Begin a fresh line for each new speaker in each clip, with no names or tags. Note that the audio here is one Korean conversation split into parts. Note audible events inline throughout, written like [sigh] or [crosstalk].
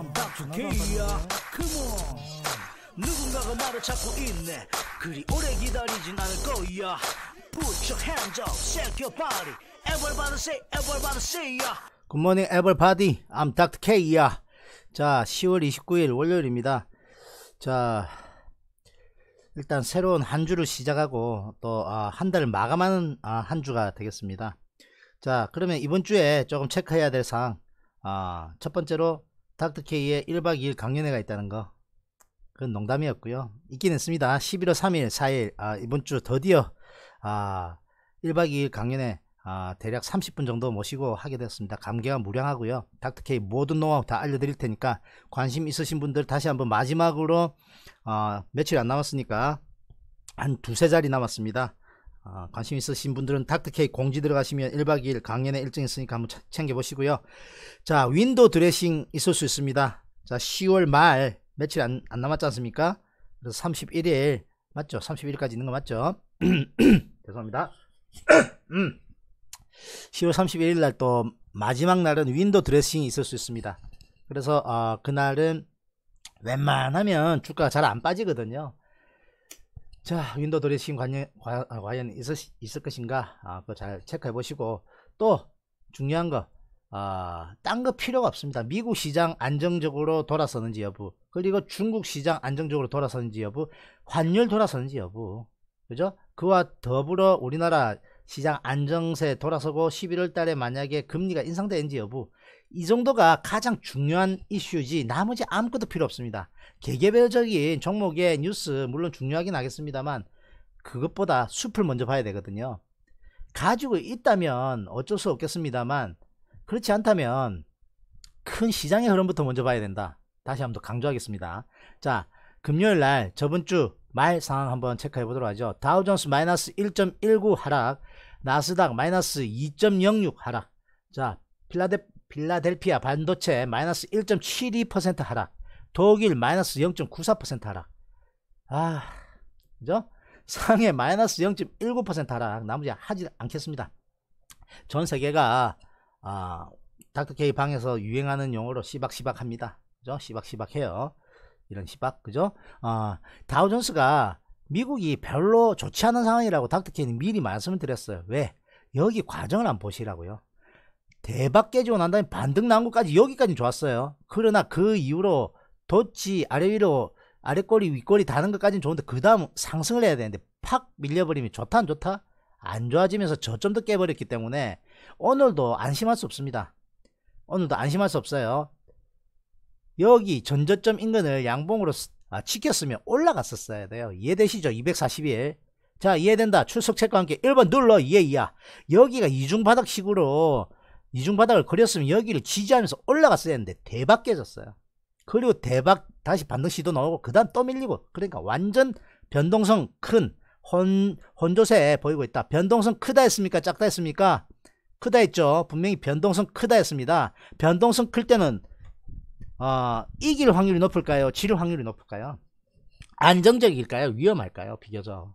I'm back to K야 Come on 누군가가 말을 찾고 있네 그리 오래 기다리진 않을 거야 Put your hands up, shake your body Everybody say, everybody say ya Good morning everybody, I'm Dr. K야 자 10월 29일 월요일입니다 자 일단 새로운 한 주를 시작하고 또 한 달을 마감하는 한 주가 되겠습니다 자 그러면 이번 주에 조금 체크해야 될 사항 첫 번째로 닥터케이의 1박 2일 강연회가 있다는 거 그건 농담이었고요 있긴 했습니다 11월 3일 4일 아, 이번 주 드디어 아, 1박 2일 강연회 아, 대략 30분 정도 모시고 하게 됐습니다 감개가 무량하고요 닥터케이 모든 노하우 다 알려드릴 테니까 관심 있으신 분들 다시 한번 마지막으로 어, 며칠 안 남았으니까 한 두세 자리 남았습니다 아, 관심 있으신 분들은 닥터케이 공지 들어가시면 1박 2일 강연에 일정 있으니까 한번 챙겨보시고요. 자, 윈도 드레싱 있을 수 있습니다. 자, 10월 말 며칠 안, 안 남았지 않습니까? 그래서 31일 맞죠? 31일까지 있는 거 맞죠? [clears throat] 죄송합니다. 10월 31일 날 또 마지막 날은 윈도 드레싱이 있을 수 있습니다. 그래서 어, 그날은 웬만하면 주가가 잘 안 빠지거든요. 자 윈도우 드레싱 관여, 과, 아, 과연 있을, 있을 것인가 아, 그거 잘 체크해 보시고 또 중요한 거 아, 딴거 필요가 없습니다 미국 시장 안정적으로 돌아서는지 여부 그리고 중국 시장 안정적으로 돌아서는지 여부 환율 돌아서는지 여부 그죠 그와 더불어 우리나라 시장 안정세 돌아서고 11월 달에 만약에 금리가 인상되는지 여부 이 정도가 가장 중요한 이슈지 나머지 아무것도 필요 없습니다. 개개별적인 종목의 뉴스 물론 중요하긴 하겠습니다만 그것보다 숲을 먼저 봐야 되거든요. 가지고 있다면 어쩔 수 없겠습니다만 그렇지 않다면 큰 시장의 흐름부터 먼저 봐야 된다. 다시 한번 더 강조하겠습니다. 자, 금요일 날 저번 주 말 상황 한번 체크해 보도록 하죠. 다우존스 마이너스 1.19 하락, 나스닥 마이너스 2.06 하락. 자, 필라델 빌라델피아 반도체 마이너스 1.72% 하락 독일 마이너스 0.94% 하락 아 그죠? 상해 마이너스 0.19% 하락 나머지 하지 않겠습니다 전 세계가 아, 닥터케이 방에서 유행하는 용어로 시박시박 합니다 그죠? 시박시박 해요 이런 시박 그죠? 아, 다우존스가 미국이 별로 좋지 않은 상황이라고 닥터케이는 미리 말씀을 드렸어요 왜? 여기 과정을 안 보시라고요 대박 깨지고 난 다음에 반등 나온 것까지 여기까지 는 좋았어요. 그러나 그 이후로 덧치 아래 위로 아래 꼬리 윗꼬리 다는 것까지는 좋은데 그 다음 상승을 해야 되는데 팍 밀려버리면 좋다 안 좋다? 안 좋아지면서 저점도 깨버렸기 때문에 오늘도 안심할 수 없습니다. 오늘도 안심할 수 없어요. 여기 전저점 인근을 양봉으로 아, 지켰으면 올라갔었어야 돼요. 이해되시죠? 240일. 자 이해된다. 출석 책과 함께 1번 눌러 이해 예, 이야. 여기가 이중바닥식으로 이중바닥을 그렸으면 여기를 지지하면서 올라갔어야 했는데 대박 깨졌어요. 그리고 대박 다시 반등 시도 나오고 그 다음 또 밀리고 그러니까 완전 변동성 큰 혼, 혼조세 보이고 있다. 변동성 크다 했습니까? 작다 했습니까? 크다 했죠. 분명히 변동성 크다 했습니다. 변동성 클 때는 어, 이길 확률이 높을까요? 지를 확률이 높을까요? 안정적일까요? 위험할까요? 비교적.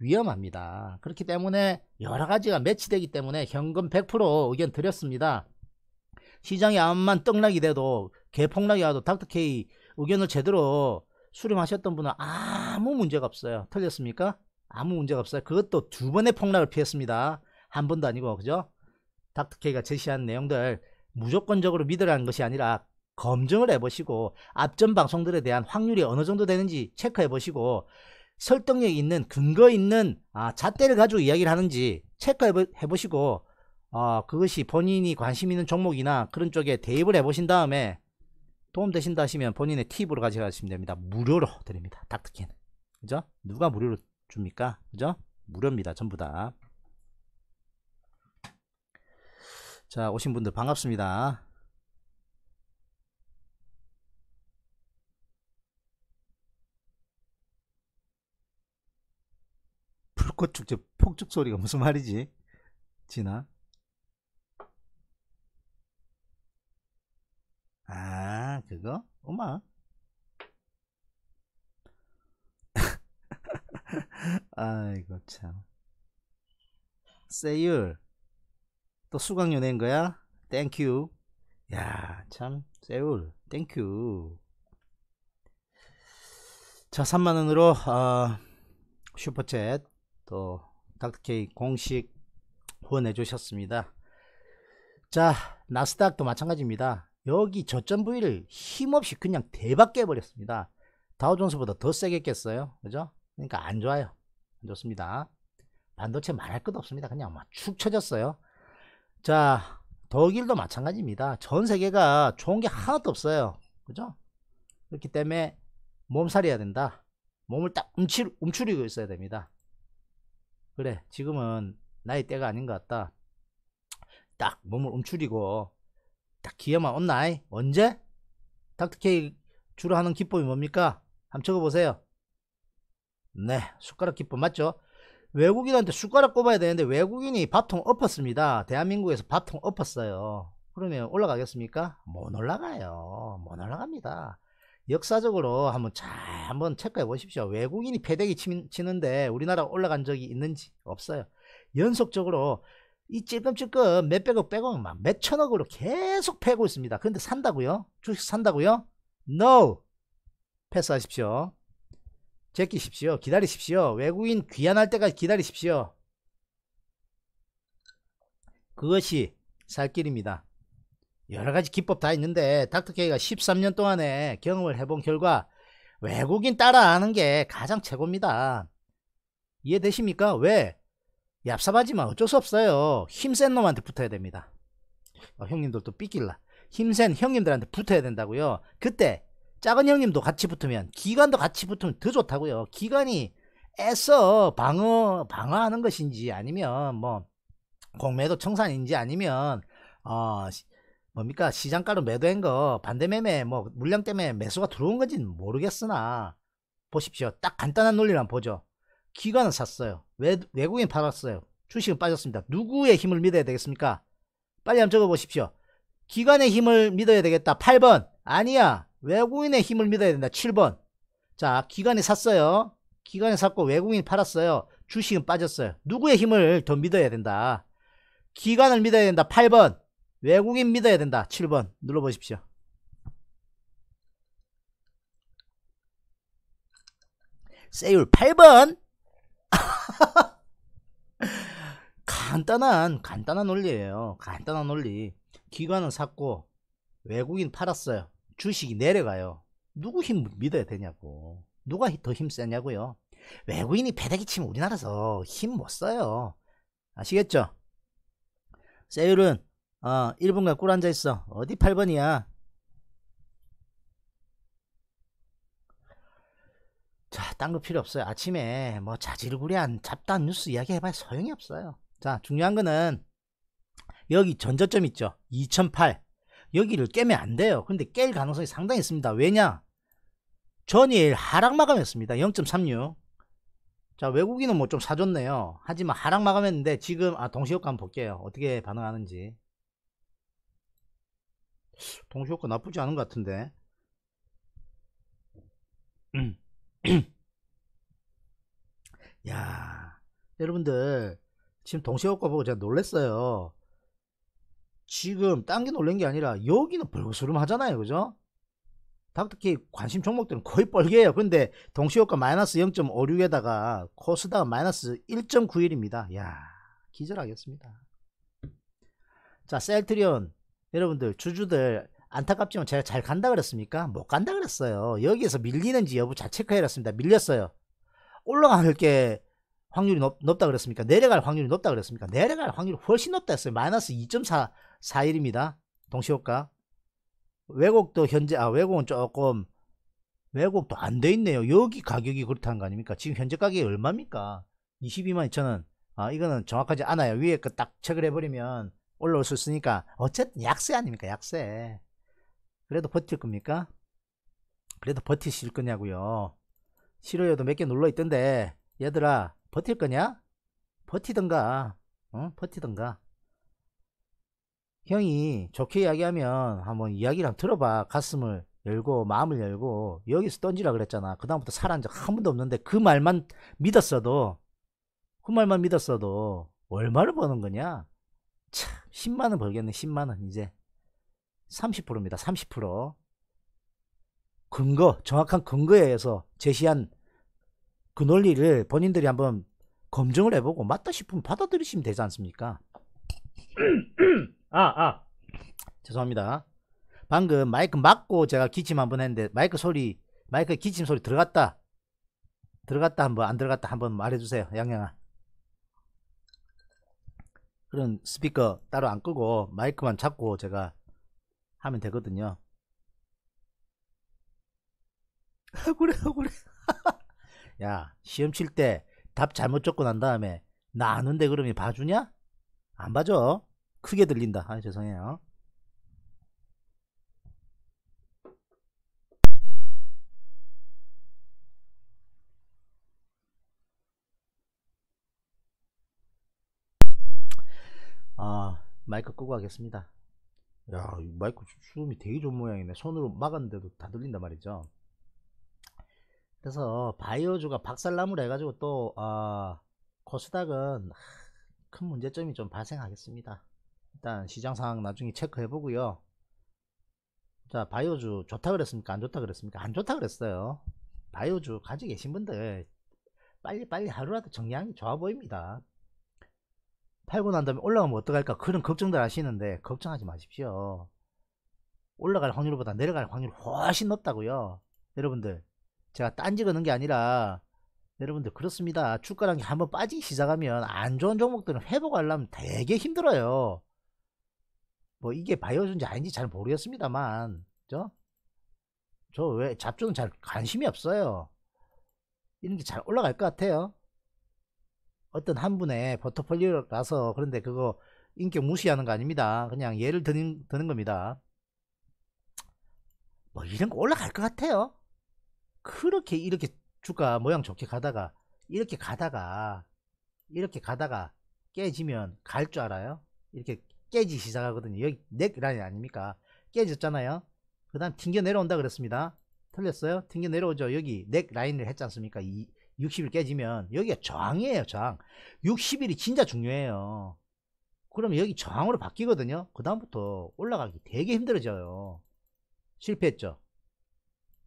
위험합니다. 그렇기 때문에 여러 가지가 매치되기 때문에 현금 100% 의견 드렸습니다. 시장이 암만 떡락이 돼도 개폭락이 와도 닥터케이 의견을 제대로 수렴하셨던 분은 아무 문제가 없어요. 틀렸습니까? 아무 문제가 없어요. 그것도 두 번의 폭락을 피했습니다. 한 번도 아니고 그죠? 닥터케이가 제시한 내용들 무조건적으로 믿으라는 것이 아니라 검증을 해보시고 앞전 방송들에 대한 확률이 어느 정도 되는지 체크해보시고 설득력 있는 근거 있는 아, 잣대를 가지고 이야기를 하는지 체크해 보시고 어, 그것이 본인이 관심 있는 종목이나 그런 쪽에 대입을 해 보신 다음에 도움되신다 하시면 본인의 팁으로 가져가시면 됩니다 무료로 드립니다 닥터킨 그죠? 누가 무료로 줍니까? 그죠? 무료입니다 전부 다자 오신 분들 반갑습니다 벚꽃축제 폭죽 소리가 무슨 말이지? 지나? 아 그거? 엄마? [laughs] 아이고 참 세율 또 수강료 낸 거야? 땡큐 야 참 세율 땡큐 자 3만원으로 어, 슈퍼챗 또 닥터케이 공식 후원해 주셨습니다. 자 나스닥도 마찬가지입니다. 여기 저점 부위를 힘없이 그냥 대박 깨버렸습니다. 다우존스보다 더 세게 깼어요. 그죠? 그러니까 안 좋아요. 안 좋습니다. 반도체 말할 것도 없습니다. 그냥 막축 처졌어요자 독일도 마찬가지입니다. 전 세계가 좋은 게 하나도 없어요. 그죠? 그렇기 때문에 몸살해야 이 된다. 몸을 딱 움츠리고 있어야 됩니다. 그래 지금은 나의 때가 아닌 것 같다 딱 몸을 움츠리고 딱 기회만 온나이 언제? 닥터케이 주로 하는 기법이 뭡니까? 한번 적어보세요 네 숟가락 기법 맞죠? 외국인한테 숟가락 꼽아야 되는데 외국인이 밥통 엎었습니다 대한민국에서 밥통 엎었어요 그러면 올라가겠습니까? 못 올라가요 못 올라갑니다 역사적으로 한번 잘 한번 체크해 보십시오. 외국인이 패대기 치는데 우리나라 올라간 적이 있는지 없어요. 연속적으로 이 찔끔찔끔 몇백억 백억 몇천억으로 계속 패고 있습니다. 그런데 산다고요? 주식 산다고요? No! 패스하십시오. 제끼십시오. 기다리십시오. 외국인 귀환할 때까지 기다리십시오. 그것이 살 길입니다. 여러 가지 기법 다 있는데 닥터케이가 13년 동안에 경험을 해본 결과 외국인 따라하는 게 가장 최고입니다. 이해되십니까? 왜? 얍삽하지만 어쩔 수 없어요. 힘센 놈한테 붙어야 됩니다. 어, 형님들도 삐길라 힘센 형님들한테 붙어야 된다고요. 그때 작은 형님도 같이 붙으면 기관도 같이 붙으면 더 좋다고요. 기관이 애써 방어 방어하는 것인지 아니면 뭐 공매도 청산인지 아니면 어 뭡니까 시장가로 매도한 거 반대매매 뭐 물량 때문에 매수가 들어온 건지 모르겠으나 보십시오 딱 간단한 논리만 보죠 기관은 샀어요 외, 외국인 팔았어요 주식은 빠졌습니다 누구의 힘을 믿어야 되겠습니까 빨리 한번 적어보십시오 기관의 힘을 믿어야 되겠다 8번 아니야 외국인의 힘을 믿어야 된다 7번 자 기관이 샀어요 기관이 샀고 외국인이 팔았어요 주식은 빠졌어요 누구의 힘을 더 믿어야 된다 기관을 믿어야 된다 8번 외국인 믿어야 된다. 7번 눌러보십시오. 세율 8번 [laughs] 간단한 간단한 논리예요. 간단한 논리. 기관은 샀고 외국인 팔았어요. 주식이 내려가요. 누구 힘 믿어야 되냐고. 누가 더 힘세냐고요. 외국인이 배대기 치면 우리나라에서 힘 못 써요. 아시겠죠? 세율은 어, 1분간 꿀 앉아있어. 어디 8번이야? 자, 딴 거 필요 없어요. 아침에 뭐 자질구레한 잡다한 뉴스 이야기 해봐야 소용이 없어요. 자, 중요한 거는 여기 전저점 있죠? 2008. 여기를 깨면 안 돼요. 근데 깰 가능성이 상당히 있습니다. 왜냐? 전일 하락 마감했습니다. 0.36. 자, 외국인은 뭐 좀 사줬네요. 하지만 하락 마감했는데 지금, 아, 동시효과 한번 볼게요. 어떻게 반응하는지. 동시효과 나쁘지 않은 것 같은데 [clears throat] 야 여러분들 지금 동시효과 보고 제가 놀랬어요 지금 딴 게 놀란 게 아니라 여기는 벌거스름 하잖아요 그죠 닥터키 관심 종목들은 거의 뻘개예요 근데 동시효과 마이너스 0.56에다가 코스닥 마이너스 1.91입니다 야 기절하겠습니다 자 셀트리온 여러분들 주주들 안타깝지만 제가 잘 간다 그랬습니까? 못 간다 그랬어요. 여기에서 밀리는지 여부 잘 체크해놨습니다. 밀렸어요. 올라갈 게 확률이 높, 다 그랬습니까? 내려갈 확률이 높다 그랬습니까? 내려갈 확률이 훨씬 높다 했어요. 마이너스 2.41입니다. 동시효과. 외국도 현재, 아, 외국은 조금, 외국도 안 돼 있네요. 여기 가격이 그렇다는 거 아닙니까? 지금 현재 가격이 얼마입니까? 22만 2천원. 아, 이거는 정확하지 않아요. 위에 그 딱 체크를 해버리면 올라올 수 있으니까 어쨌든 약세 아닙니까 약세 그래도 버틸 겁니까 그래도 버티실 거냐고요 싫어요도 몇 개 눌러 있던데 얘들아 버틸 거냐 버티던가 응? 어? 버티던가 형이 좋게 이야기하면 한번 이야기랑 들어봐 가슴을 열고 마음을 열고 여기서 던지라 그랬잖아 그 다음부터 살한 적한 번도 없는데 그 말만 믿었어도 그 말만 믿었어도 얼마를 버는 거냐 참 10만원 벌겠네 10만원 이제 30%입니다 30% 근거 정확한 근거에 의해서 제시한 그 논리를 본인들이 한번 검증을 해보고 맞다 싶으면 받아들이시면 되지 않습니까 [clears throat] 아 아. 죄송합니다 방금 마이크 막고 제가 기침 한번 했는데 마이크 소리 마이크 기침 소리 들어갔다 들어갔다 한번 안 들어갔다 한번 말해주세요 양양아 그런 스피커 따로 안 끄고 마이크만 잡고 제가 하면 되거든요 억울해 [laughs] 억울해 [laughs] 야 시험 칠 때 답 잘못 적고 난 다음에 나 아는데 그러면 봐주냐? 안 봐줘 크게 들린다 아 죄송해요 아 마이크 끄고 하겠습니다 야 마이크 수음이 되게 좋은 모양이네 손으로 막았는데도 다 들린다 말이죠 그래서 바이오주가 박살나무라 해가지고 또 아, 코스닥은 큰 문제점이 좀 발생하겠습니다 일단 시장 상황 나중에 체크해 보고요 자 바이오주 좋다 그랬습니까 안 좋다 그랬습니까 안 좋다 그랬어요 바이오주 가지고 계신 분들 빨리 빨리 하루라도 정량이 좋아 보입니다 팔고 난 다음에 올라가면 어떡할까 그런 걱정들 하시는데 걱정하지 마십시오 올라갈 확률보다 내려갈 확률 훨씬 높다고요 여러분들 제가 딴지 거는 게 아니라 여러분들 그렇습니다 주가란게 한번 빠지기 시작하면 안 좋은 종목들은 회복하려면 되게 힘들어요 뭐 이게 바이오준지 아닌지 잘 모르겠습니다만 저저왜 잡주는 잘 관심이 없어요 이런 게 잘 올라갈 것 같아요 어떤 한 분의 포트폴리오라서 그런데 그거 인격 무시하는 거 아닙니다. 그냥 예를 드는, 드는 겁니다. 뭐 이런 거 올라갈 것 같아요. 그렇게 이렇게 주가 모양 좋게 가다가 이렇게 가다가 이렇게 가다가 깨지면 갈 줄 알아요. 이렇게 깨지 시작하거든요. 여기 넥라인 아닙니까? 깨졌잖아요. 그 다음 튕겨 내려온다 그랬습니다. 틀렸어요? 튕겨 내려오죠. 여기 넥라인을 했지 않습니까? 이, 60일 깨지면 여기가 저항이에요 저항 60일이 진짜 중요해요 그러면 여기 저항으로 바뀌거든요 그 다음부터 올라가기 되게 힘들어져요 실패했죠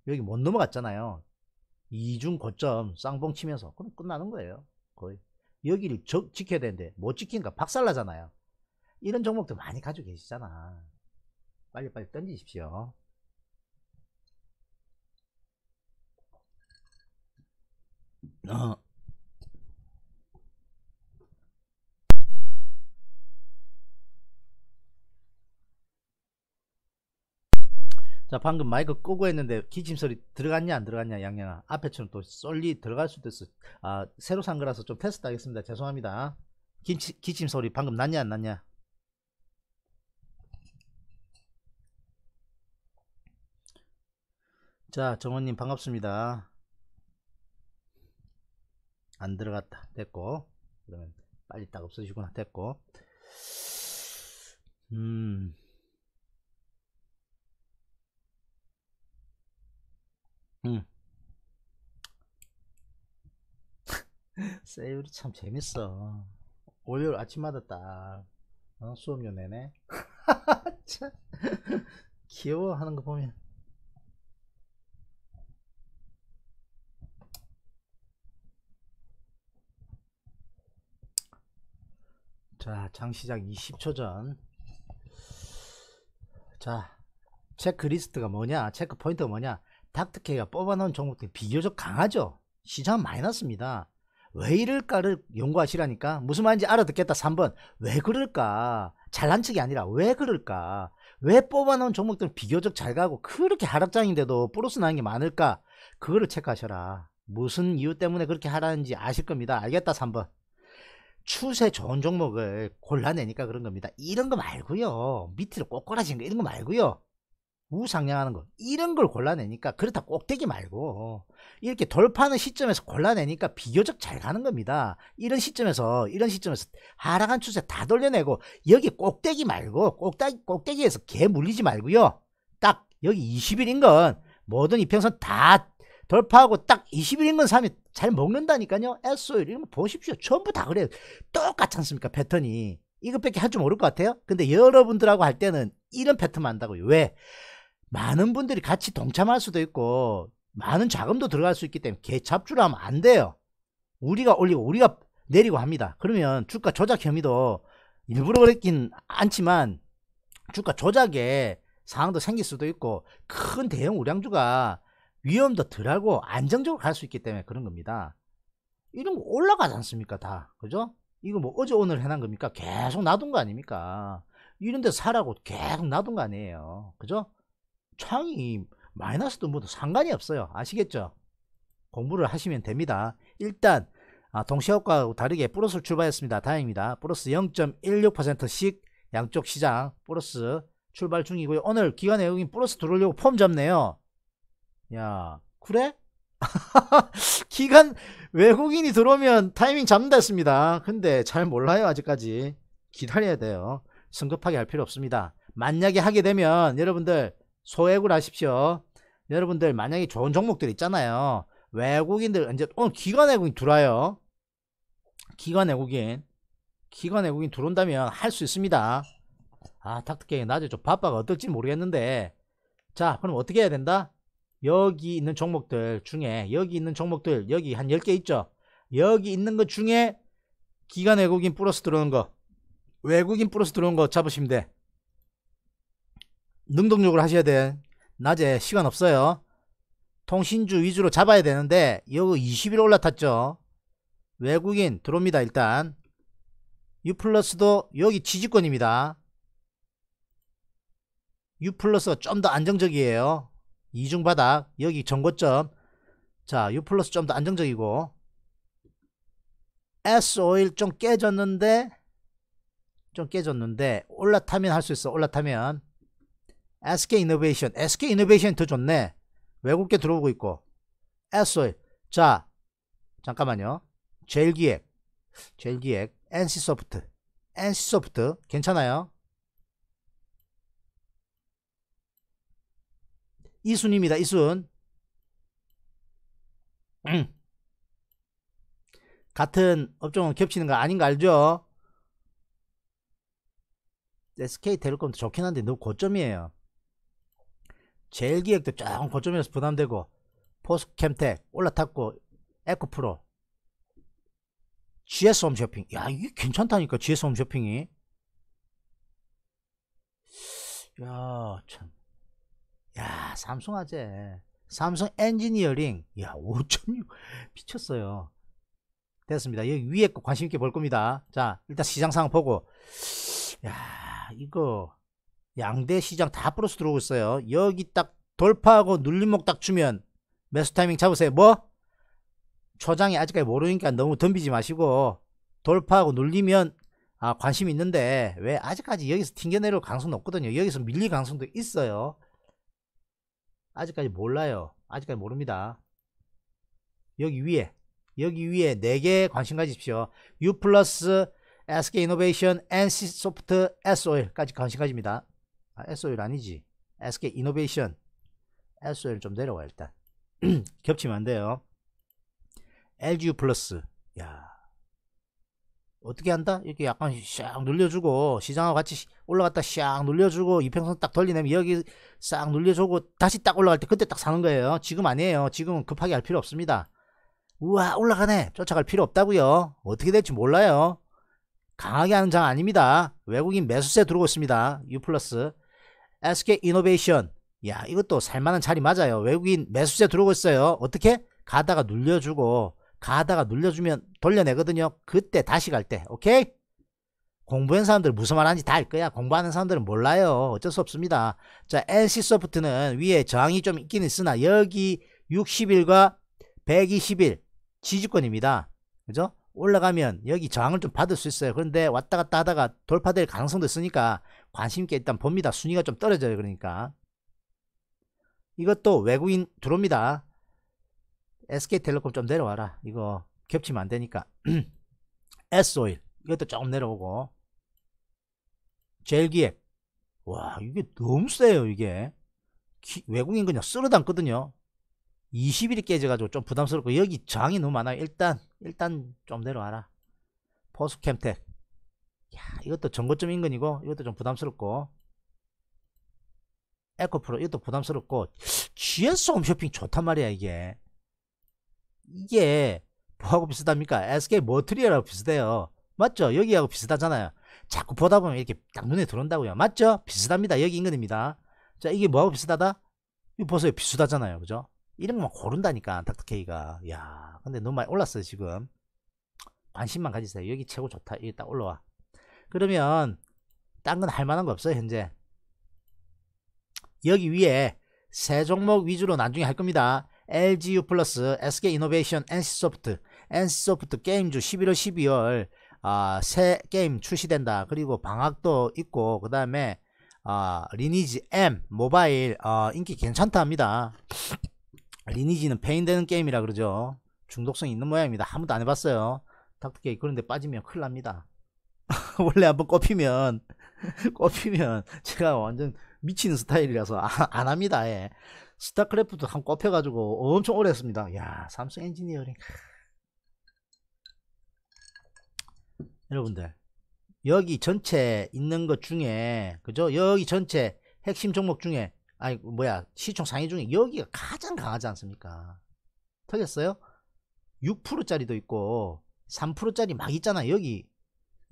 여기 못 넘어갔잖아요 이중 고점 쌍봉 치면서 그럼 끝나는 거예요 거의 여기를 저, 지켜야 되는데 못 지키니까 박살나잖아요 이런 종목도 많이 가지고 계시잖아 빨리빨리 던지십시오 어. 자 방금 마이크 끄고 했는데 기침 소리 들어갔냐 안 들어갔냐 양양아 앞에처럼 또 쏠리 들어갈 수도 있어 아 새로 산 거라서 좀 테스트 하겠습니다 죄송합니다 기침, 기침 소리 방금 났냐 안 났냐 자 정원님 반갑습니다 안 들어갔다 됐고 그러면 빨리 딱 없어지구나 됐고 음 음. [laughs] 세율이 참 재밌어 월요일 아침마다 딱 어? 수업료 내내 [laughs] [laughs] 귀여워 하는 거 보면 자, 장시작 20초 전. 자, 체크리스트가 뭐냐? 체크 포인트가 뭐냐? 닥터케이가 뽑아놓은 종목들 이 비교적 강하죠? 시장마이너스입니다왜 이럴까를 연구하시라니까? 무슨 말인지 알아듣겠다. 3번. 왜 그럴까? 잘난 척이 아니라 왜 그럴까? 왜 뽑아놓은 종목들은 비교적 잘 가고 그렇게 하락장인데도 플러스 나는 게 많을까? 그거를 체크하셔라. 무슨 이유 때문에 그렇게 하라는지 아실 겁니다. 알겠다. 3번. 추세 좋은 종목을 골라내니까 그런 겁니다. 이런 거 말고요. 밑으로 꼬꼬라진는거 이런 거 말고요. 우상향하는 거 이런 걸 골라내니까 그렇다 꼭대기 말고 이렇게 돌파하는 시점에서 골라내니까 비교적 잘 가는 겁니다. 이런 시점에서 이런 시점에서 하락한 추세 다 돌려내고 여기 꼭대기 말고 꼭대기, 꼭대기에서 개 물리지 말고요. 딱 여기 20일인 건 모든 이평선 다 벌파하고 딱 20일인 건 사람이 잘 먹는다니까요. SO일 이런 거 보십시오. 전부 다 그래요. 똑같지 않습니까? 패턴이. 이것밖에 할 줄 모를 것 같아요. 근데 여러분들하고 할 때는 이런 패턴 만다고요. 왜? 많은 분들이 같이 동참할 수도 있고 많은 자금도 들어갈 수 있기 때문에 개잡주를 하면 안 돼요. 우리가 올리고 우리가 내리고 합니다. 그러면 주가 조작 혐의도 일부러 그랬긴 않지만 주가 조작에 상황도 생길 수도 있고 큰 대형 우량주가 위험도 덜하고 안정적으로 갈 수 있기 때문에 그런 겁니다. 이런 거 올라가지 않습니까? 다. 그죠? 이거 뭐 어제 오늘 해놓은 겁니까? 계속 놔둔 거 아닙니까? 이런데 사라고 계속 놔둔 거 아니에요. 그죠? 창이 마이너스도 뭐도 상관이 없어요. 아시겠죠? 공부를 하시면 됩니다. 일단 아, 동시효과 다르게 플러스 출발했습니다. 다행입니다. 플러스 0.16%씩 양쪽 시장 플러스 출발 중이고요. 오늘 기관 내용인 플러스 들어오려고 폼 잡네요. 야 그래? [laughs] 기간 외국인이 들어오면 타이밍 잡는다 했습니다. 근데 잘 몰라요 아직까지. 기다려야 돼요. 성급하게 할 필요 없습니다. 만약에 하게 되면 여러분들 소액을 하십시오. 여러분들 만약에 좋은 종목들 있잖아요. 외국인들 이제 오늘 기관 외국인 들어와요. 기관 외국인 기관 외국인 들어온다면 할 수 있습니다. 아 탁특경이 낮에 좀 바빠가 어떨지 모르겠는데 자 그럼 어떻게 해야 된다? 여기 있는 종목들 중에 여기 있는 종목들 여기 한 10개 있죠. 여기 있는 것 중에 기간 외국인 플러스 들어오는 거 외국인 플러스 들어오는 거 잡으시면 돼. 능동력을 하셔야 돼. 낮에 시간 없어요. 통신주 위주로 잡아야 되는데 여기 20일 올라탔죠. 외국인 들어옵니다. 일단 유플러스도 여기 지지권입니다. 유플러스가 좀 더 안정적이에요. 이중바닥 여기 전고점자 U 플러스 좀 더 안정적이고 S 오일 좀 깨졌는데 좀 깨졌는데 올라타면 할 수 있어 올라타면 SK 이노베이션 SK 이노베이션이 더 좋네 외국계 들어오고 있고 S 오일 자 잠깐만요 젤기획 젤기획 NC소프트 NC소프트 괜찮아요 이순입니다. 이순. 음. 같은 업종은 겹치는 거 아닌 거 알죠? SK텔레콤도 네, 좋긴 한데 너무 고점이에요. 제일기획도 조금 고점이라서 부담되고 포스캠텍 올라탔고 에코프로 GS홈쇼핑 야 이게 괜찮다니까 GS홈쇼핑이 야 참. 야삼성아재 삼성 엔지니어링 야5.6 [laughs] 미쳤어요 됐습니다 여기 위에 거 관심 있게 볼 겁니다 자 일단 시장 상황 보고 야 이거 양대 시장 다 플러스 들어오고 있어요 여기 딱 돌파하고 눌림목 딱 주면 매수 타이밍 잡으세요 뭐 초장이 아직까지 모르니까 너무 덤비지 마시고 돌파하고 눌리면 아 관심 있는데 왜 아직까지 여기서 튕겨내려올 가능성 없거든요 여기서 밀릴 가능성도 있어요 아직까지 몰라요. 아직까지 모릅니다. 여기 위에 여기 위에 4개 관심 가지십시오. U 플러스 SK 이노베이션, NC 소프트, SOL까지 관심 가집니다. 아, SOL 아니지. SK 이노베이션, SOL 좀 내려와 일단. [clears throat] 겹치면 안 돼요. LGU 플러스. 야, 어떻게 한다? 이렇게 약간 샥 눌려주고 시장하고 같이 올라갔다 샥 눌려주고 이평선 딱 돌리내면 여기 싹 눌려주고 다시 딱 올라갈 때 그때 딱 사는 거예요. 지금 아니에요. 지금은 급하게 할 필요 없습니다. 우와 올라가네. 쫓아갈 필요 없다고요. 어떻게 될지 몰라요. 강하게 하는 장 아닙니다. 외국인 매수세 들어오고 있습니다. U 플러스 SK 이노베이션 야 이것도 살만한 자리 맞아요. 외국인 매수세 들어오고 있어요. 어떻게? 가다가 눌려주고 가다가 눌려주면 돌려내거든요. 그때 다시 갈 때. 오케이? 공부한 사람들 무슨 말 하는지 다 알 거야. 공부하는 사람들은 몰라요. 어쩔 수 없습니다. 자, NC소프트는 위에 저항이 좀 있긴 있으나 여기 60일과 120일 지지권입니다. 그죠? 올라가면 여기 저항을 좀 받을 수 있어요. 그런데 왔다 갔다 하다가 돌파될 가능성도 있으니까 관심 있게 일단 봅니다. 순위가 좀 떨어져요. 그러니까. 이것도 외국인 들어옵니다. SK텔레콤 좀 내려와라 이거 겹치면 안되니까 s 오 l 이것도 조금 내려오고 젤기앱 와 이게 너무 세요 이게 기, 외국인 그냥 쓰러담거든요 20일이 깨져가지고 좀 부담스럽고 여기 장이 너무 많아요 일단 일단 좀 내려와라 포스캠텍 야 이것도 전고점 인근이고 이것도 좀 부담스럽고 에코프로 이것도 부담스럽고 [sniffs] GS 홈쇼핑 좋단 말이야 이게 이게 뭐하고 비슷합니까? SK 머트리얼하고 비슷해요. 맞죠? 여기하고 비슷하잖아요. 자꾸 보다 보면 이렇게 딱 눈에 들어온다고요. 맞죠? 비슷합니다. 여기 인근입니다. 자, 이게 뭐하고 비슷하다? 이거 보세요. 비슷하잖아요. 그죠? 이런 것만 고른다니까, 닥터케이가. 야 근데 너무 많이 올랐어요, 지금. 관심만 가지세요. 여기 최고 좋다. 여기 딱 올라와. 그러면, 딴 건 할 만한 거 없어요, 현재. 여기 위에 세 종목 위주로 나중에 할 겁니다. LGU 플러스, SK 이노베이션, NC소프트, NC소프트 게임주 11월, 12월 아, 새 게임 출시된다. 그리고 방학도 있고 그 다음에 아, 리니지 M 모바일 아, 인기 괜찮다 합니다. 리니지는 페인되는 게임이라 그러죠. 중독성 있는 모양입니다. 한 번도 안 해봤어요. 닥터게이 그런데 빠지면 큰일 납니다. [laughs] 원래 한번 꼽히면 [laughs] 꼽히면 제가 완전 미치는 스타일이라서 아, 안 합니다. 예. 스타크래프트 한 꼽혀가지고 엄청 오래 했습니다. 야 삼성 엔지니어링. 여러분들 여기 전체 있는 것 중에 그죠? 여기 전체 핵심 종목 중에 아니 뭐야 시총 상위 중에 여기가 가장 강하지 않습니까? 터졌어요? 6%짜리도 있고 3%짜리 막 있잖아요. 여기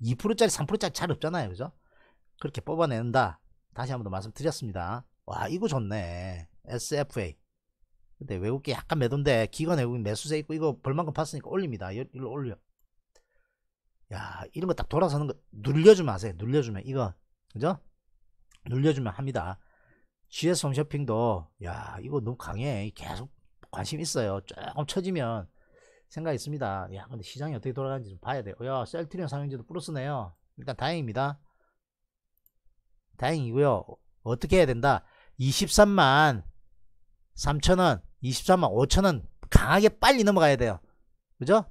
2%짜리 3%짜리 잘 없잖아요. 그죠? 그렇게 뽑아낸다. 다시 한번 더 말씀드렸습니다. 와 이거 좋네. SFA 근데 외국계 약간 매도인데 기관 외국인 매수세 있고 이거 벌만큼 봤으니까 올립니다 일로 올려 야 이런 거 딱 돌아서는 거 눌려주면 아세요 눌려주면 이거 그죠 눌려주면 합니다 GS 홈쇼핑도 야 이거 너무 강해 계속 관심 있어요 조금 처지면 생각 있습니다 야 근데 시장이 어떻게 돌아가는지 좀 봐야 돼요 야 셀트리온 상용지도 플러스네요 일단 다행입니다 다행이고요 어떻게 해야 된다 23만 3천원 2 3만 5천원 강하게 빨리 넘어가야 돼요 그죠?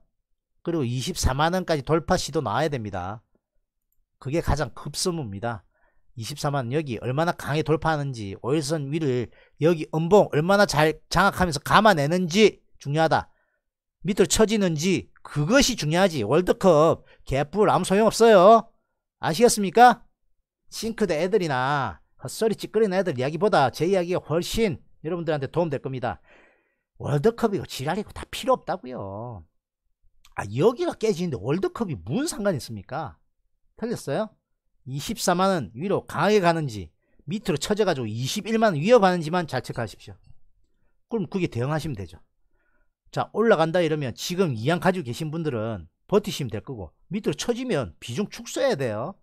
그리고 24만원까지 돌파 시도 나와야 됩니다 그게 가장 급선무입니다 24만 여기 얼마나 강하게 돌파하는지 월선 위를 여기 음봉 얼마나 잘 장악하면서 감아내는지 중요하다 밑으로 쳐지는지 그것이 중요하지 월드컵 개뿔 아무 소용없어요 아시겠습니까? 싱크대 애들이나 헛소리 찌끄리는 애들 이야기보다 제 이야기가 훨씬 여러분들한테 도움될 겁니다. 월드컵이고 지랄이고 다 필요 없다고요. 아 여기가 깨지는데 월드컵이 무슨 상관 있습니까? 틀렸어요? 24만원 위로 강하게 가는지 밑으로 쳐져가지고 21만원 위협하는지만 잘 체크하십시오. 그럼 그게 대응하시면 되죠. 자 올라간다 이러면 지금 이 양 가지고 계신 분들은 버티시면 될 거고 밑으로 쳐지면 비중 축소해야 돼요.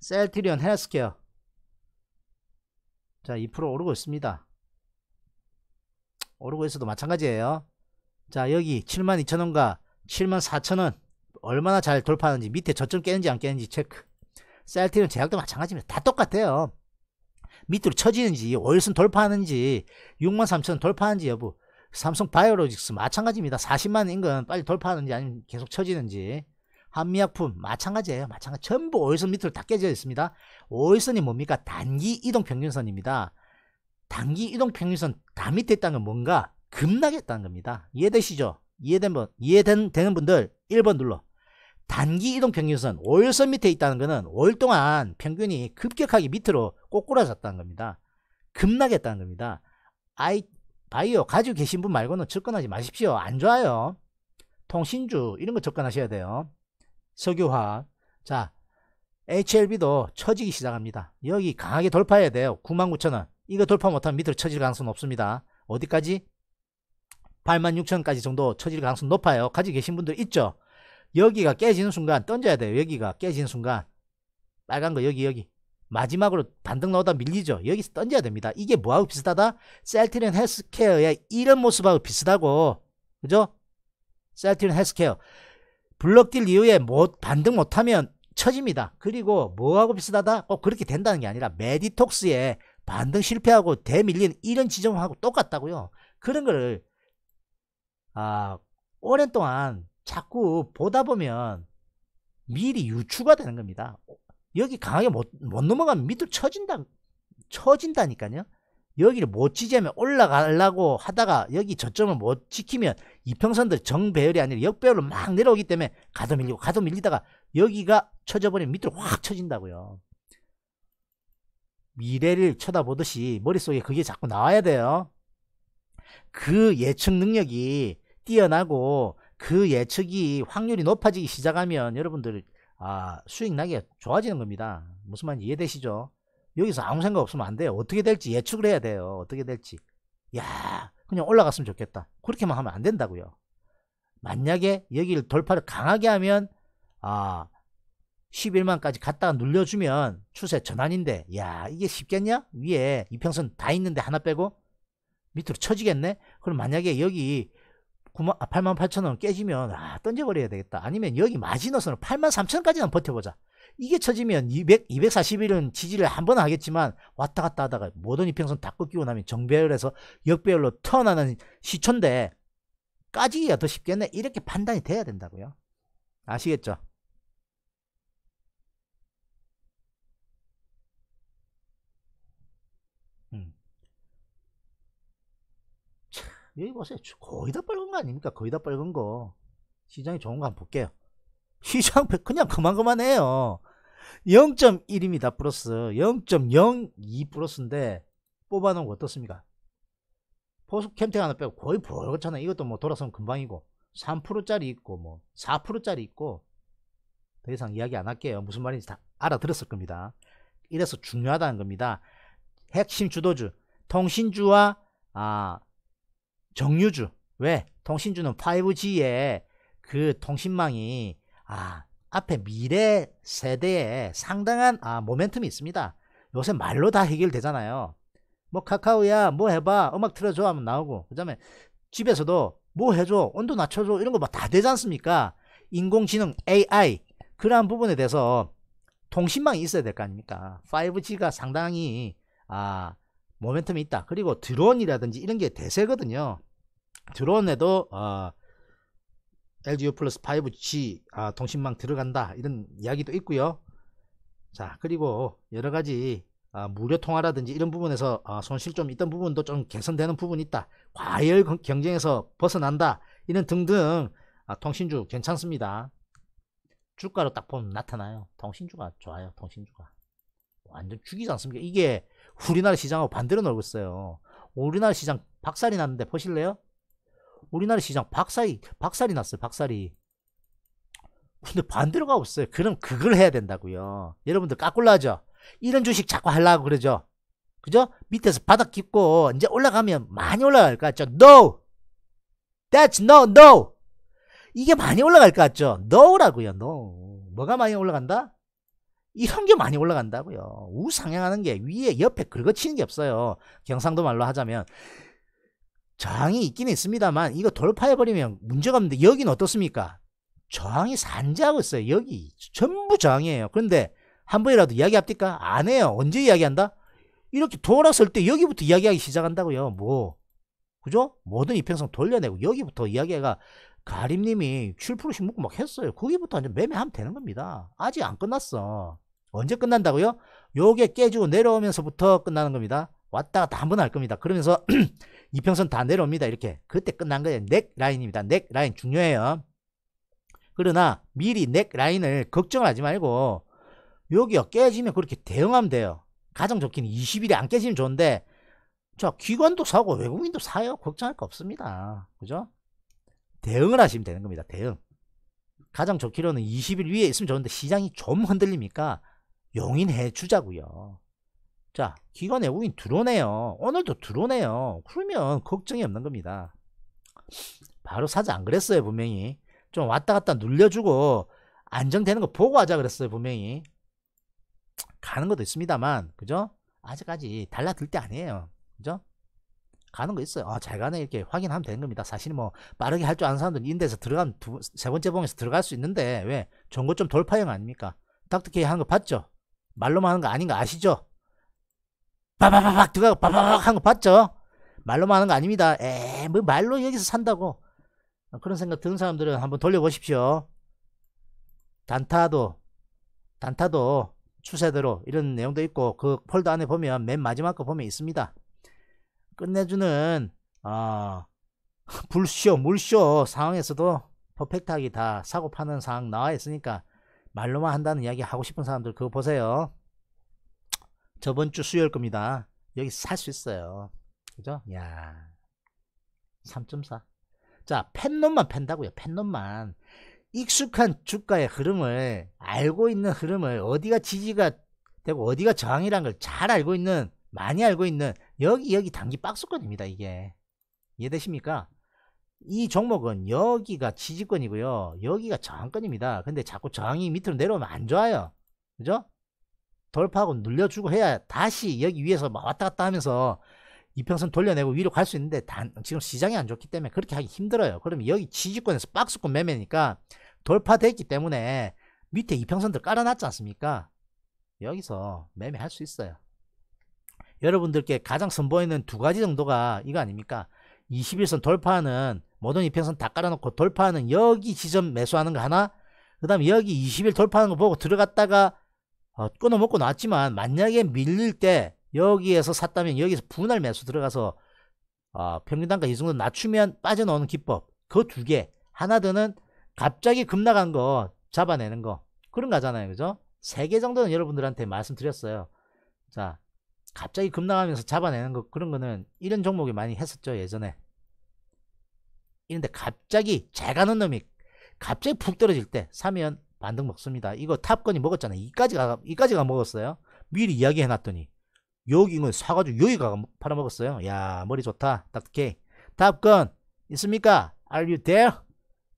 셀트리온 헬스케어 자, 2% 오르고 있습니다. 오르고 있어도 마찬가지예요. 자, 여기 72,000원과 74,000원 얼마나 잘 돌파하는지 밑에 저점 깨는지 안 깨는지 체크. 셀티는 제약도 마찬가지입니다. 다 똑같아요. 밑으로 쳐지는지 월선 돌파하는지 63,000원 돌파하는지 여부 삼성 바이오로직스 마찬가지입니다. 40만 인근 빨리 돌파하는지 아니면 계속 쳐지는지 한미약품 마찬가지예요. 마찬가지 전부 오일선 밑으로 다 깨져 있습니다. 오일선이 뭡니까? 단기 이동 평균선입니다. 단기 이동 평균선 다 밑에 있다는 건 뭔가 급락했다는 겁니다. 이해되시죠? 이해된 분, 이해된 되는 분들 1번 눌러. 단기 이동 평균선 오일선 밑에 있다는 거는 5일 동안 평균이 급격하게 밑으로 꼬꾸라졌다는 겁니다. 급락했다는 겁니다. 아이 바이오 가지고 계신 분 말고는 접근하지 마십시오. 안 좋아요. 통신주 이런 거 접근하셔야 돼요. 석유화. 자, HLB도 처지기 시작합니다. 여기 강하게 돌파해야 돼요. 99,000원. 이거 돌파 못하면 밑으로 처질 가능성은 없습니다. 어디까지? 86,000원까지 정도 처질 가능성 높아요. 가지고 계신 분들 있죠? 여기가 깨지는 순간 던져야 돼요. 여기가 깨지는 순간. 빨간 거 여기 여기. 마지막으로 반등 나오다 밀리죠. 여기서 던져야 됩니다. 이게 뭐하고 비슷하다? 셀트리온 헬스케어의 이런 모습하고 비슷하고 그죠? 셀트리온 헬스케어 블럭딜 이후에 못 반등 못하면 처집니다. 그리고 뭐하고 비슷하다? 꼭 어, 그렇게 된다는 게 아니라 메디톡스에 반등 실패하고 대밀린 이런 지점하고 똑같다고요. 그런 거를 아, 오랜 동안 자꾸 보다 보면 미리 유추가 되는 겁니다. 여기 강하게 못, 못 넘어가면 밑으로 처진다 쳐진다니까요. 여기를 못 지지하면 올라가려고 하다가 여기 저점을 못 지키면 이평선들 정배열이 아니라 역배열로 막 내려오기 때문에 가도 밀리고 가도 밀리다가 여기가 쳐져버리면 밑으로 확 쳐진다고요. 미래를 쳐다보듯이 머릿속에 그게 자꾸 나와야 돼요. 그 예측 능력이 뛰어나고 그 예측이 확률이 높아지기 시작하면 여러분들 아, 수익 나기 좋아지는 겁니다. 무슨 말인지 이해되시죠? 여기서 아무 생각 없으면 안 돼요. 어떻게 될지 예측을 해야 돼요. 어떻게 될지. 야, 그냥 올라갔으면 좋겠다. 그렇게만 하면 안 된다고요. 만약에 여기를 돌파를 강하게 하면 아 11만까지 갔다가 눌려주면 추세 전환인데 야 이게 쉽겠냐? 위에 이평선 다 있는데 하나 빼고 밑으로 쳐지겠네? 그럼 만약에 여기 9만, 아, 8만 8천원 깨지면 아 던져버려야 되겠다. 아니면 여기 마지노선을 8만 3천원까지는 버텨보자. 이게 처지면 200, 241은 지지를 한 번 하겠지만 왔다 갔다 하다가 모든 이평선 다 꺾이고 나면 정배열에서 역배열로 어나는 시초인데 까지기가 더 쉽겠네 이렇게 판단이 돼야 된다고요 아시겠죠? 음. 여기 보세요 거의 다 빨간 거 아닙니까? 거의 다 빨간 거 시장이 좋은 거 한번 볼게요 시장 그냥 그만 그만해요. 0.1입니다. 플러스 0.02 플러스인데 뽑아놓은 거 어떻습니까? 포스캠핑 하나 빼고 거의 그렇잖아요. 이것도 뭐 돌아서면 금방이고 3%짜리 있고 뭐 4%짜리 있고 더 이상 이야기 안 할게요. 무슨 말인지 다 알아들었을 겁니다. 이래서 중요하다는 겁니다. 핵심 주도주 통신주와 아 정유주 왜 통신주는 5G에 그 통신망이 아 앞에 미래 세대에 상당한 아 모멘텀이 있습니다. 요새 말로 다 해결되잖아요. 뭐 카카오야 뭐 해봐 음악 틀어줘 하면 나오고 그 다음에 집에서도 뭐 해줘 온도 낮춰줘 이런 거막다 뭐 되지 않습니까? 인공지능 AI 그러한 부분에 대해서 통신망이 있어야 될 거 아닙니까? 5G가 상당히 아 모멘텀이 있다. 그리고 드론이라든지 이런 게 대세거든요. 드론에도 어, LGU 플러스 5G 아, 통신망 들어간다 이런 이야기도 있고요 자 그리고 여러가지 아, 무료 통화라든지 이런 부분에서 아, 손실 좀 있던 부분도 좀 개선되는 부분이 있다 과열 경쟁에서 벗어난다 이런 등등 아, 통신주 괜찮습니다 주가로 딱 보면 나타나요 통신주가 좋아요 통신주가 완전 죽이지 않습니까 이게 우리나라 시장하고 반대로 놀고 있어요 우리나라 시장 박살이 났는데 보실래요 우리나라 시장 박살이 박살이 났어요. 박살이. 근데 반대로가 없어요. 그럼 그걸 해야 된다고요. 여러분들 까꿀라죠. 이런 주식 자꾸 하려고 그러죠. 그죠? 밑에서 바닥 깊고 이제 올라가면 많이 올라갈 것 같죠. No. That's no no. 이게 많이 올라갈 것 같죠. No라고요. No. 뭐가 많이 올라간다? 이런 게 많이 올라간다고요. 우상향하는 게 위에 옆에 긁어치는 게 없어요. 경상도 말로 하자면 저항이 있긴 있습니다만 이거 돌파해버리면 문제가 없는데 여기는 어떻습니까? 저항이 산재하고 있어요. 여기 전부 저항이에요. 그런데 한 번이라도 이야기합니까? 안 해요. 언제 이야기한다? 이렇게 돌아설 때 여기부터 이야기하기 시작한다고요. 뭐 그죠? 모든 이평성 돌려내고 여기부터 이야기가 가림님이 7%씩 묶고 막 했어요. 거기부터 이제 매매하면 되는 겁니다. 아직 안 끝났어. 언제 끝난다고요? 요게 깨지고 내려오면서부터 끝나는 겁니다. 왔다 갔다 한 번 할 겁니다. 그러면서 [clears throat] 이평선 다 내려옵니다. 이렇게 그때 끝난 거예요. 넥 라인입니다. 넥 라인 중요해요. 그러나 미리 넥 라인을 걱정하지 말고 여기가 깨지면 그렇게 대응하면 돼요. 가장 좋기는 20일이 안 깨지면 좋은데 자 기관도 사고 외국인도 사요. 걱정할 거 없습니다. 그죠? 대응을 하시면 되는 겁니다. 대응. 가장 좋기로는 20일 위에 있으면 좋은데 시장이 좀흔들립니까 용인해 주자고요. 자, 기관 에 우린 들어오네요. 오늘도 들어오네요. 그러면 걱정이 없는 겁니다. 바로 사자 안 그랬어요, 분명히. 좀 왔다 갔다 눌려주고 안정되는 거 보고 하자 그랬어요, 분명히. 가는 것도 있습니다만, 그죠? 아직까지 달라들 때 아니에요. 그죠? 가는 거 있어요. 아, 잘 가네. 이렇게 확인하면 되는 겁니다. 사실 뭐, 빠르게 할 줄 아는 사람들은 인대에서 들어간 세 번째 봉에서 들어갈 수 있는데, 왜? 전거점 돌파형 아닙니까? 닥터케이 하는 거 봤죠? 말로만 하는 거 아닌 거 아시죠? 빠바바박 누가 빠바박 한 거 봤죠? 말로만 하는 거 아닙니다. 에, 뭐 말로 여기서 산다고. 그런 생각 드는 사람들은 한번 돌려보십시오. 단타도, 단타도 추세대로 이런 내용도 있고 그 폴더 안에 보면 맨 마지막 거 보면 있습니다. 끝내주는 어, [laughs] 불쇼, 물쇼 상황에서도 퍼펙트하게 다 사고 파는 상황 나와 있으니까 말로만 한다는 이야기 하고 싶은 사람들 그거 보세요. 저번 주 수요일 겁니다. 여기 살 수 있어요. 그죠? 야 3.4. 자, 팬놈만 팬다고요. 팬놈만. 익숙한 주가의 흐름을 알고 있는 흐름을 어디가 지지가 되고 어디가 저항이란 걸 잘 알고 있는 많이 알고 있는 여기 여기 단기 박스권입니다 이게 이해되십니까? 이 종목은 여기가 지지권이고요 여기가 저항권입니다 근데 자꾸 저항이 밑으로 내려오면 안 좋아요 그죠? 돌파하고 눌려주고 해야 다시 여기 위에서 왔다 갔다 하면서 이평선 돌려내고 위로 갈 수 있는데 단, 지금 시장이 안 좋기 때문에 그렇게 하기 힘들어요. 그럼 여기 지지권에서 박스권 매매니까 돌파됐기 때문에 밑에 이평선들 깔아놨지 않습니까? 여기서 매매할 수 있어요. 여러분들께 가장 선보이는 두 가지 정도가 이거 아닙니까? 21선 돌파하는 모든 이평선 다 깔아놓고 돌파하는 여기 지점 매수하는 거 하나 그 다음에 여기 20일 돌파하는 거 보고 들어갔다가 어, 끊어먹고 났지만 만약에 밀릴 때 여기에서 샀다면 여기서 분할 매수 들어가서 어, 평균 단가 이 정도 낮추면 빠져나오는 기법 그 두 개 하나 더는 갑자기 급락한 거 잡아내는 거 그런 거잖아요 그죠 세 개 정도는 여러분들한테 말씀드렸어요 자 갑자기 급락하면서 잡아내는 거 그런 거는 이런 종목이 많이 했었죠 예전에 이런데 갑자기 제가 넣은 놈이 갑자기 푹 떨어질 때 사면 반등 먹습니다. 이거 탑건이 먹었잖아요. 이까지가 이까지가 먹었어요. 미리 이야기 해놨더니 여기 이거 사가지고 여기가 팔아먹었어요. 야 머리 좋다. 딱딱해. 탑건 있습니까? Are you there?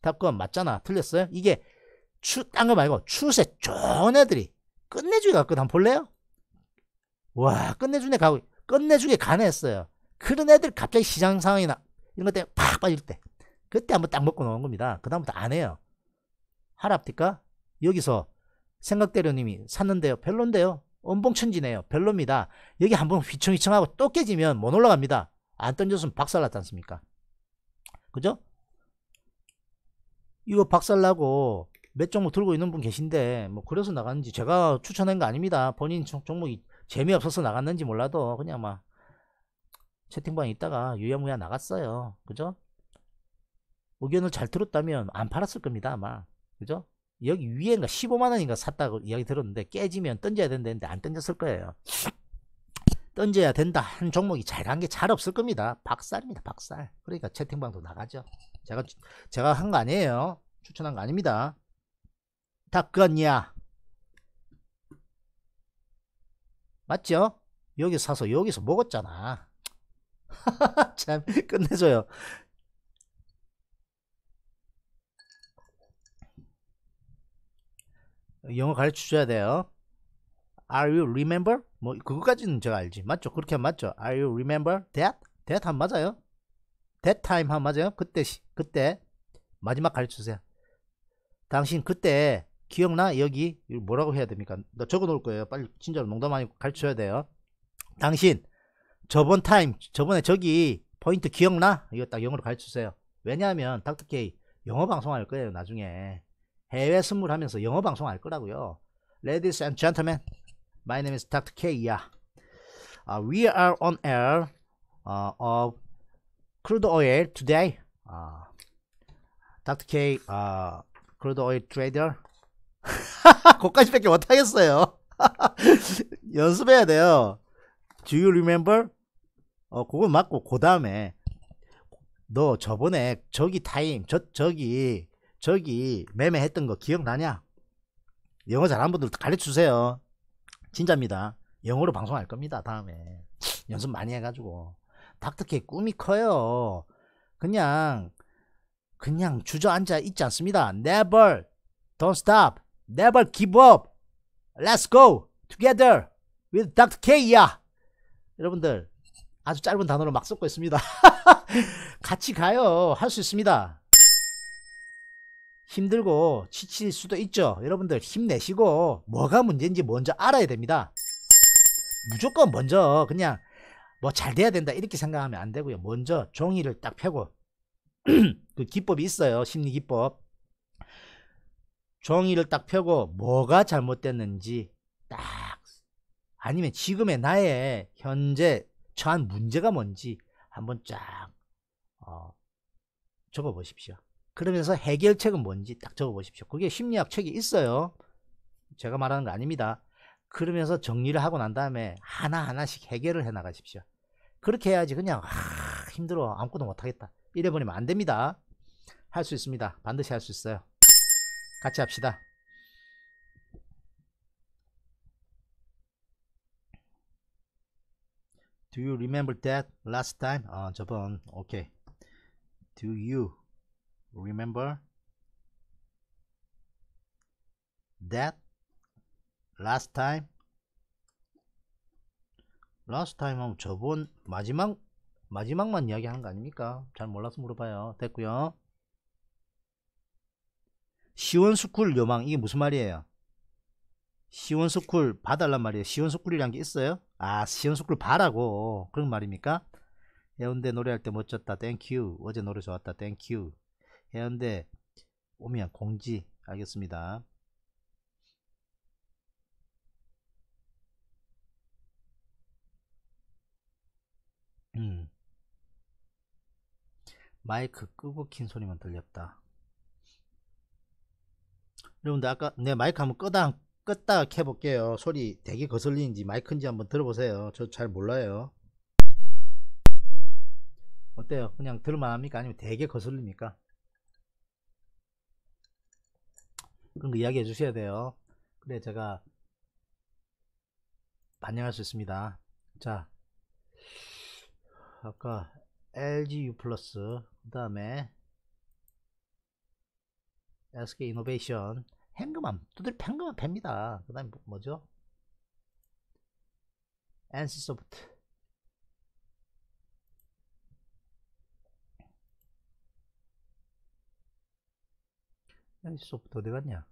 탑건 맞잖아. 틀렸어요. 이게 추딴거 말고 추세 좋은 애들이 끝내주게 갔거든. 한번 볼래요? 와 끝내주네 가고 끝내주게 가네했어요. 그런 애들 갑자기 시장 상황이나 이런 것 때문에 팍 빠질 때 그때 한번 딱 먹고 나온 겁니다. 그 다음부터 안 해요. 하랍디까 여기서 생각대로님이 샀는데요. 별론데요. 엄봉천지네요. 별로입니다. 여기 한번 휘청휘청하고 또 깨지면 못 올라갑니다. 안 던졌으면 박살났지 않습니까? 그죠? 이거 박살나고 몇 종목 들고 있는 분 계신데 뭐 그래서 나갔는지 제가 추천한 거 아닙니다. 본인 종목이 재미없어서 나갔는지 몰라도 그냥 막 채팅방에 있다가 유야무야 나갔어요. 그죠? 의견을 잘 들었다면 안 팔았을 겁니다. 아마. 그죠? 여기 위에인가 15만원인가 그러니까 샀다고 이야기 들었는데 깨지면 던져야 된다는데 안 던졌을 거예요 던져야 된다 한 종목이 잘한 게 잘 없을 겁니다 박살입니다 박살 그러니까 채팅방도 나가죠 제가 제가 한 거 아니에요 추천한 거 아닙니다 닦이야 맞죠? 여기 사서 여기서 먹었잖아 [laughs] 참 끝내줘요 영어 가르쳐 줘야 돼요. Are you remember? 뭐 그거까지는 제가 알지. 맞죠? 그렇게 하면 맞죠? Are you remember that? that 하 맞아요. that time 하 맞아요. 그때 시, 그때 마지막 가르쳐 주세요. 당신 그때 기억나? 여기 뭐라고 해야 됩니까? 나 적어 놓을 거예요. 빨리 진짜로 농담 아니고 가르쳐 줘야 돼요. 당신 저번 타임 저번에 저기 포인트 기억나? 이거 딱 영어로 가르쳐 주세요. 왜냐하면 닥터 K 영어 방송할 거예요 나중에 해외 선물하면서 영어 방송 할 거라고요. Ladies and gentlemen, my name is Dr. K야. Uh, we are on air uh, of crude oil today. Uh, Dr. K, uh, crude oil trader. 거기까지밖에 못하겠어요. 연습해야 돼요. Do you remember? 어, 그건 맞고 그 다음에 너 저번에 저기 타임, 저 저기 저기 매매했던 거 기억나냐? 영어 잘하는 분들 가르쳐주세요. 진짜입니다. 영어로 방송할 겁니다. 다음에 연습 많이 해가지고 닥터케 꿈이 커요. 그냥 그냥 주저앉아 있지 않습니다. Never don't stop, never give up. Let's go together with Dr. K야. 여러분들 아주 짧은 단어로 막 쏟고 있습니다. [laughs] 같이 가요. 할 수 있습니다. 힘들고 지칠 수도 있죠. 여러분들 힘내시고 뭐가 문제인지 먼저 알아야 됩니다. 무조건 먼저 그냥 뭐 잘 돼야 된다 이렇게 생각하면 안 되고요. 먼저 종이를 딱 펴고 [clears throat] 그 기법이 있어요. 심리 기법. 종이를 딱 펴고 뭐가 잘못됐는지 딱 아니면 지금의 나의 현재 처한 문제가 뭔지 한번 쫙 어, 적어 보십시오. 그러면서 해결책은 뭔지 딱 적어보십시오. 그게 심리학 책이 있어요. 제가 말하는 거 아닙니다. 그러면서 정리를 하고 난 다음에 하나하나씩 해결을 해 나가십시오. 그렇게 해야지 그냥 아, 힘들어 아무것도 못하겠다 이래 버리면 안 됩니다. 할 수 있습니다. 반드시 할 수 있어요. 같이 합시다. 두유 리멤블 r 라스 e m b 아, 저번 오케이. 두유 remember that last time last time 하면 저번 마지막 마지막만 이야기하는 거 아닙니까? 잘 몰라서 물어봐요. 됐고요. 시원스쿨 요망 이게 무슨 말이에요? 시원스쿨 봐달란 말이에요. 시원스쿨이란 게 있어요? 아 시원스쿨 봐라고 그런 말입니까? 해운대 노래할 때 멋졌다 땡큐 어제 노래 좋았다 땡큐 해운대 오면 공지 알겠습니다. 음. 마이크 끄고 킨 소리만 들렸다. 여러분들 아까 내 마이크 한번 끄다 껐다가 켜볼게요. 소리 되게 거슬리는지 마이크인지 한번 들어보세요. 저 잘 몰라요. 어때요? 그냥 들을만 합니까? 아니면 되게 거슬립니까? 그런 거 이야기해 주셔야 돼요. 그래 제가 반영할 수 있습니다. 자, 아까 LGU 플러스 그 다음에 SK 이노베이션 행금함 두들 팽금함 팹니다. 그 다음에 뭐, 뭐죠? NC소프트 야, 이 소프트 어디 갔냐?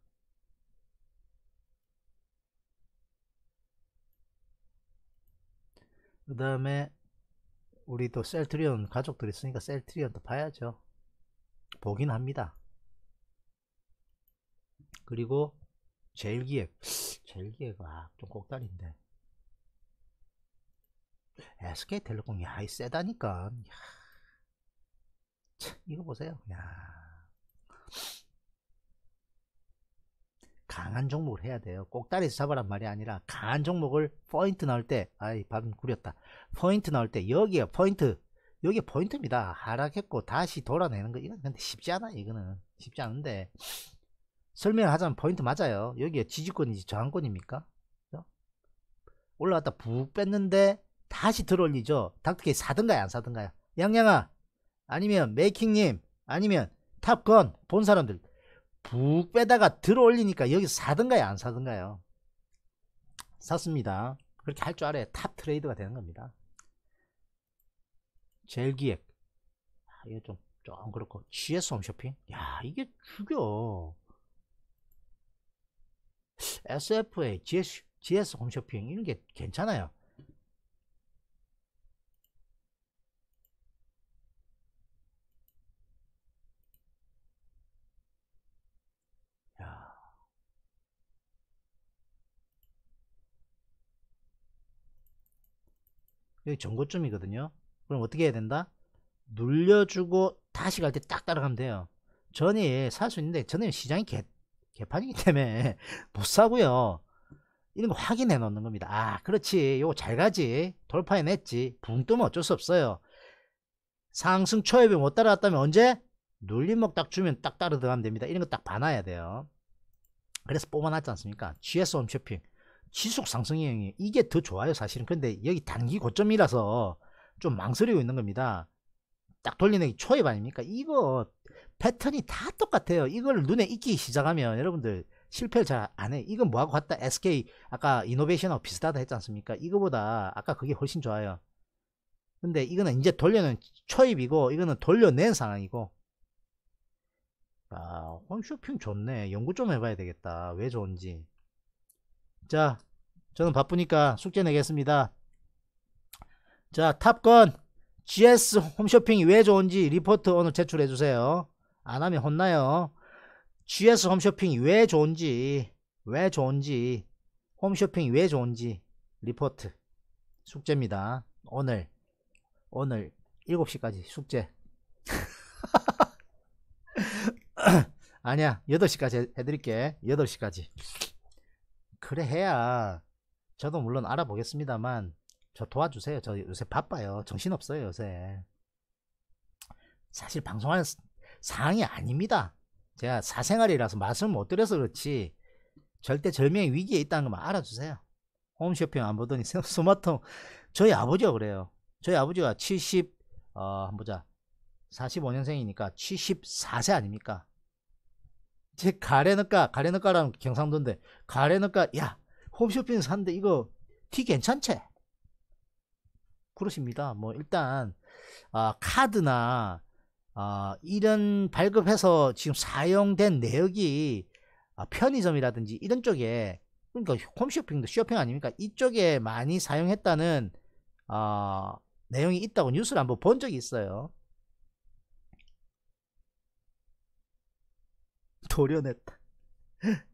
그 다음에 우리 또 셀트리온 가족들 이 있으니까 셀트리온도 봐야죠. 보긴 합니다. 그리고 젤기획젤기획 아좀 꼭다리인데 SK텔레콤 야이 세다니까 야, 참, 이거 보세요 야 강한 종목을 해야 돼요. 꼭다리에서 잡으란 말이 아니라 강한 종목을 포인트 나올 때 아이 밥 구렸다. 포인트 나올 때 여기에 포인트 여기 포인트입니다. 하락했고 다시 돌아내는 거 이건 근데 쉽지 않아 이거는 쉽지 않은데 설명 하자면 포인트 맞아요. 여기에 지지권이지 저항권입니까? 올라갔다 푹 뺐는데 다시 들어올리죠. 닥터케 사든가요 안 사든가요? 양양아 아니면 메이킹님 아니면 탑건 본 사람들 푹 빼다가 들어 올리니까 여기 사든가요 안 사든가요 샀습니다 그렇게 할 줄 알아야 탑 트레이드가 되는 겁니다 젤기획 아, 이거 좀 조금 그렇고 GS 홈쇼핑 야 이게 죽여 SFA GS, GS 홈쇼핑 이런 게 괜찮아요 여기 전고점이거든요 그럼 어떻게 해야 된다 눌려주고 다시 갈 때 딱 따라가면 돼요 전일 살수 있는데 전일 시장이 개, 개판이기 때문에 [laughs] 못 사고요 이런 거 확인해 놓는 겁니다 아 그렇지 요거 잘 가지 돌파해 냈지 붕 뜨면 어쩔 수 없어요 상승 초입에 못 따라갔다면 언제 눌림목 딱 주면 딱 따라 들어가면 됩니다 이런 거 딱 봐놔야 돼요 그래서 뽑아놨지 않습니까 GS 홈쇼핑 지속 상승형이 이게 더 좋아요 사실은 근데 여기 단기 고점이라서 좀 망설이고 있는 겁니다 딱 돌리는 초입 아닙니까 이거 패턴이 다 똑같아요 이걸 눈에 익기 시작하면 여러분들 실패를 잘 안해 이건 뭐하고 왔다 SK 아까 이노베이션하고 비슷하다 했지 않습니까 이거보다 아까 그게 훨씬 좋아요 근데 이거는 이제 돌려는 초입이고 이거는 돌려낸 상황이고 아 홈쇼핑 좋네 연구 좀 해봐야 되겠다 왜 좋은지 자, 저는 바쁘니까 숙제 내겠습니다. 자, 탑건 GS 홈쇼핑이 왜 좋은지 리포트 오늘 제출해주세요. 안 하면 혼나요. GS 홈쇼핑이 왜 좋은지, 왜 좋은지, 홈쇼핑이 왜 좋은지 리포트 숙제입니다. 오늘, 오늘 7시까지 숙제. [laughs] 아니야, 8시까지 해드릴게. 8시까지. 그래 해야 저도 물론 알아보겠습니다만 저 도와주세요. 저 요새 바빠요. 정신없어요 요새. 사실 방송할는 사항이 아닙니다. 제가 사생활이라서 말씀 을못 드려서 그렇지 절대 절명의 위기에 있다는 것만 알아주세요. 홈쇼핑 안 보더니 [laughs] 스마트홈 저희 아버지가 그래요. 저희 아버지가 70 어, 보자 45년생이니까 74세 아닙니까? 제 가래너가 가래너가라는 경상도인데 가래너가 야 홈쇼핑 샀는데 이거 티 괜찮체? 그러십니다. 뭐 일단 아, 카드나 아, 이런 발급해서 지금 사용된 내역이 아, 편의점이라든지 이런 쪽에 그러니까 홈쇼핑도 쇼핑 아닙니까? 이쪽에 많이 사용했다는 어, 내용이 있다고 뉴스를 한번 본 적이 있어요. 도려냈다. [laughs]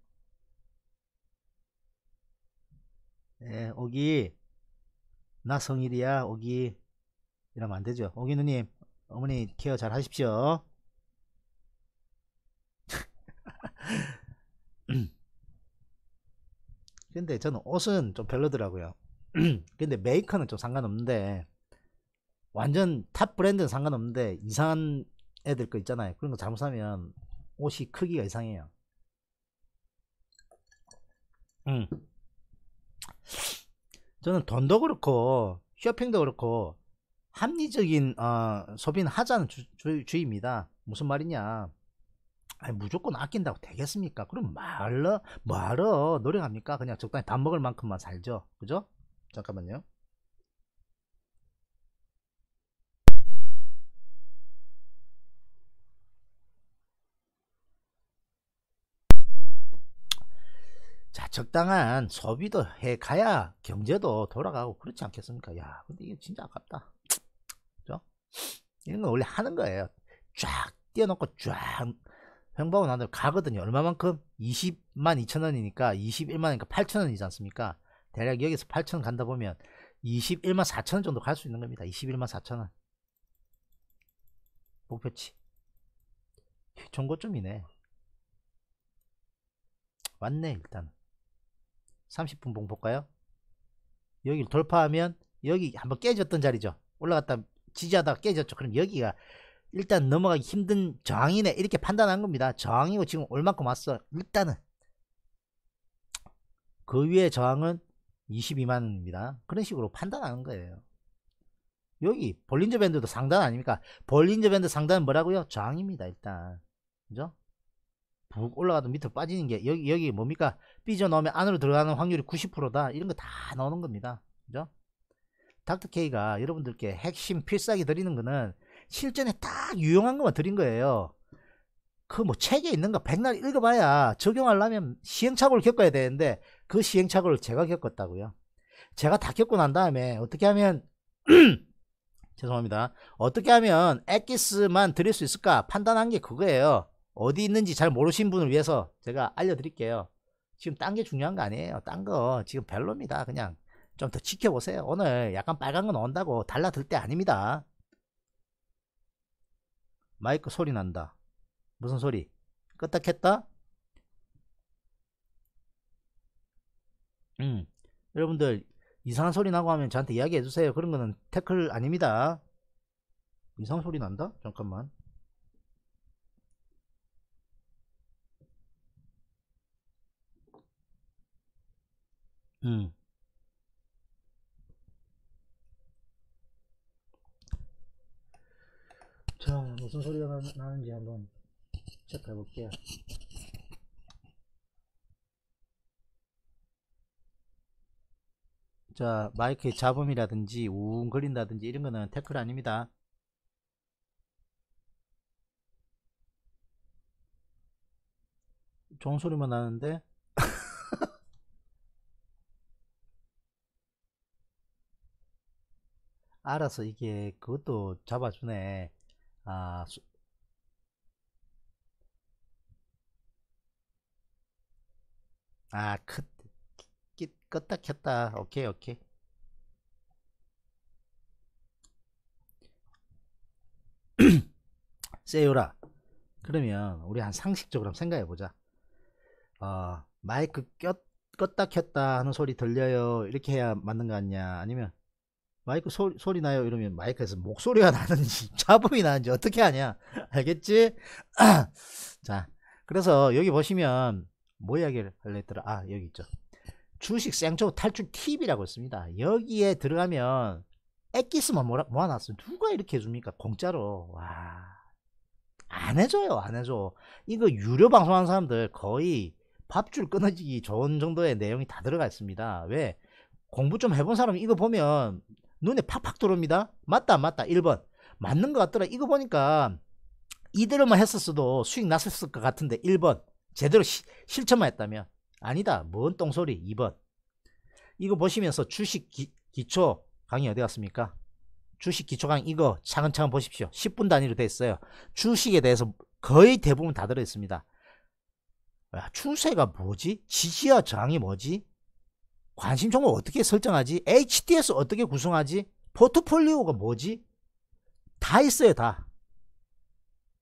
예, 오기. 나 성일이야, 오기. 이러면 안 되죠. 오기 누님, 어머니 케어 잘 하십시오. [laughs] 근데 저는 옷은 좀 별로더라고요. [clears throat] 근데 메이커는 좀 상관없는데, 완전 탑 브랜드는 상관없는데, 이상한 애들 거 있잖아요. 그런 거 잘못 사면 옷이 크기가 이상해요. 음. 저는 돈도 그렇고 쇼핑도 그렇고 합리적인 어, 소비는 하자는 주, 주, 주의입니다. 무슨 말이냐? 아니 무조건 아낀다고 되겠습니까? 그럼 말러 말어 노력합니까? 그냥 적당히 밥 먹을 만큼만 살죠. 그죠? 잠깐만요. 적당한 소비도 해 가야 경제도 돌아가고 그렇지 않겠습니까? 야, 근데 이게 진짜 아깝다. 그죠? 이런 건 원래 하는 거예요. 쫙 띄워놓고 쫙 횡보하고 나들 가거든요. 얼마만큼? 20만 2천 원이니까 21만 원이니까 8천 원이지 않습니까? 대략 여기서 8천 원 간다 보면 21만 4천 원 정도 갈 수 있는 겁니다. 21만 4천 원. 목표치. 정고점이네. 왔네 일단. 30분 봉 볼까요? 여기를 돌파하면 여기 한번 깨졌던 자리죠. 올라갔다 지지하다가 깨졌죠. 그럼 여기가 일단 넘어가기 힘든 저항이네 이렇게 판단한 겁니다. 저항이고 지금 얼만큼 왔어. 일단은 그 위에 저항은 2 2만입니다 그런 식으로 판단하는 거예요. 여기 볼린저 밴드도 상단 아닙니까? 볼린저 밴드 상단은 뭐라고요? 저항입니다. 일단. 그죠? 푹 올라가도 밑으로 빠지는 게 여기 여기 뭡니까 삐져 넣으면 안으로 들어가는 확률이 90%다 이런 거다 나오는 겁니다 그죠 닥터 K가 여러분들께 핵심 필살기 드리는 거는 실전에 딱 유용한 것만 드린 거예요 그 뭐 책에 있는 거 백날 읽어봐야 적용하려면 시행착오를 겪어야 되는데 그 시행착오를 제가 겪었다고요 제가 다 겪고 난 다음에 어떻게 하면 [clears throat] 죄송합니다 어떻게 하면 엑기스만 드릴 수 있을까 판단한 게 그거예요 어디 있는지 잘 모르신 분을 위해서 제가 알려드릴게요. 지금 딴 게 중요한 거 아니에요. 딴 거 지금 별로입니다. 그냥 좀 더 지켜보세요. 오늘 약간 빨간 건 온다고 달라들 때 아닙니다. 마이크 소리 난다. 무슨 소리? 끄딱했다? 음, 여러분들 이상한 소리 나고 하면 저한테 이야기해 주세요. 그런 거는 태클 아닙니다. 이상한 소리 난다? 잠깐만. 음. 자, 무슨 소리가 나, 는지 한번 체크해 볼게요. 자, 마이크의 잡음이라든지 우웅거린다든지 이런 거는 태클 아닙니다. 좋은 소리만 나는데 알아서 이게 그것도 잡아주네 아 수, 아, 크, 끼, 껐다 켰다. 오케이, 오케이. [clears throat] 세요라. 그러면 우리 한 상식적으로 한번 생각해 보자. 어, 마이크 꼈, 껐다 켰다 하는 소리 들려요. 이렇게 해야 맞는 거 아니냐? 아니면 마이크 소, 소리 나요 이러면 마이크에서 목소리가 [laughs] 나는지 잡음이 나는지 어떻게 하냐 알겠지? [clears throat] 자 그래서 여기 보시면 뭐 이야기를 하려 했더라 아 여기 있죠 주식 생초 탈출 팁이라고 있습니다 여기에 들어가면 액기스만 모아, 모아놨으면 누가 이렇게 해줍니까 공짜로 와 안 해줘요 안 해줘 이거 유료 방송하는 사람들 거의 밥줄 끊어지기 좋은 정도의 내용이 다 들어가 있습니다 왜 공부 좀 해본 사람이 이거 보면 눈에 팍팍 들어옵니다. 맞다 맞다 1번. 맞는 것 같더라. 이거 보니까 이대로만 했었어도 수익 났었을 것 같은데 1번. 제대로 시, 실천만 했다면 아니다. 뭔 똥소리 2번. 이거 보시면서 주식 기, 초 강의 어디 갔습니까? 주식 기초 강의 이거 차근차근 보십시오. 10분 단위로 돼 있어요. 주식에 대해서 거의 대부분 다 들어 있습니다. 야, 추세가 뭐지? 지지와 저항이 뭐지? 관심 종목 어떻게 설정하지? HTS 어떻게 구성하지? 포트폴리오가 뭐지? 다 있어요, 다.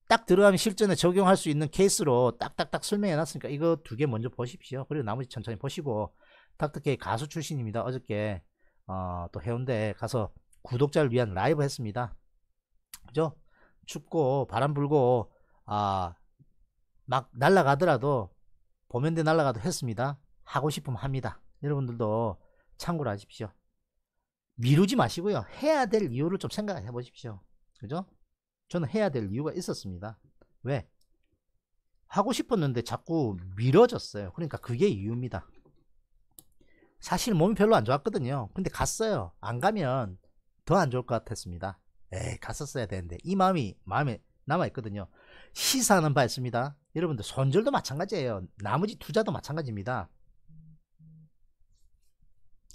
딱 들어가면 실전에 적용할 수 있는 케이스로 딱딱딱 설명해 놨으니까 이거 두 개 먼저 보십시오. 그리고 나머지 천천히 보시고 닥터케이 가수 출신입니다. 어저께 어, 또 해운대에 가서 구독자를 위한 라이브 했습니다. 그죠? 춥고 바람 불고 아, 막 날아가더라도 보면대 날아가도 했습니다. 하고 싶으면 합니다. 여러분들도 참고를 하십시오. 미루지 마시고요. 해야 될 이유를 좀 생각해 보십시오. 그죠? 저는 해야 될 이유가 있었습니다. 왜? 하고 싶었는데 자꾸 미뤄졌어요. 그러니까 그게 이유입니다. 사실 몸이 별로 안 좋았거든요. 근데 갔어요. 안 가면 더 안 좋을 것 같았습니다. 에 갔었어야 되는데. 이 마음이 마음에 남아있거든요. 시사하는 바 있습니다. 여러분들, 손절도 마찬가지예요. 나머지 투자도 마찬가지입니다.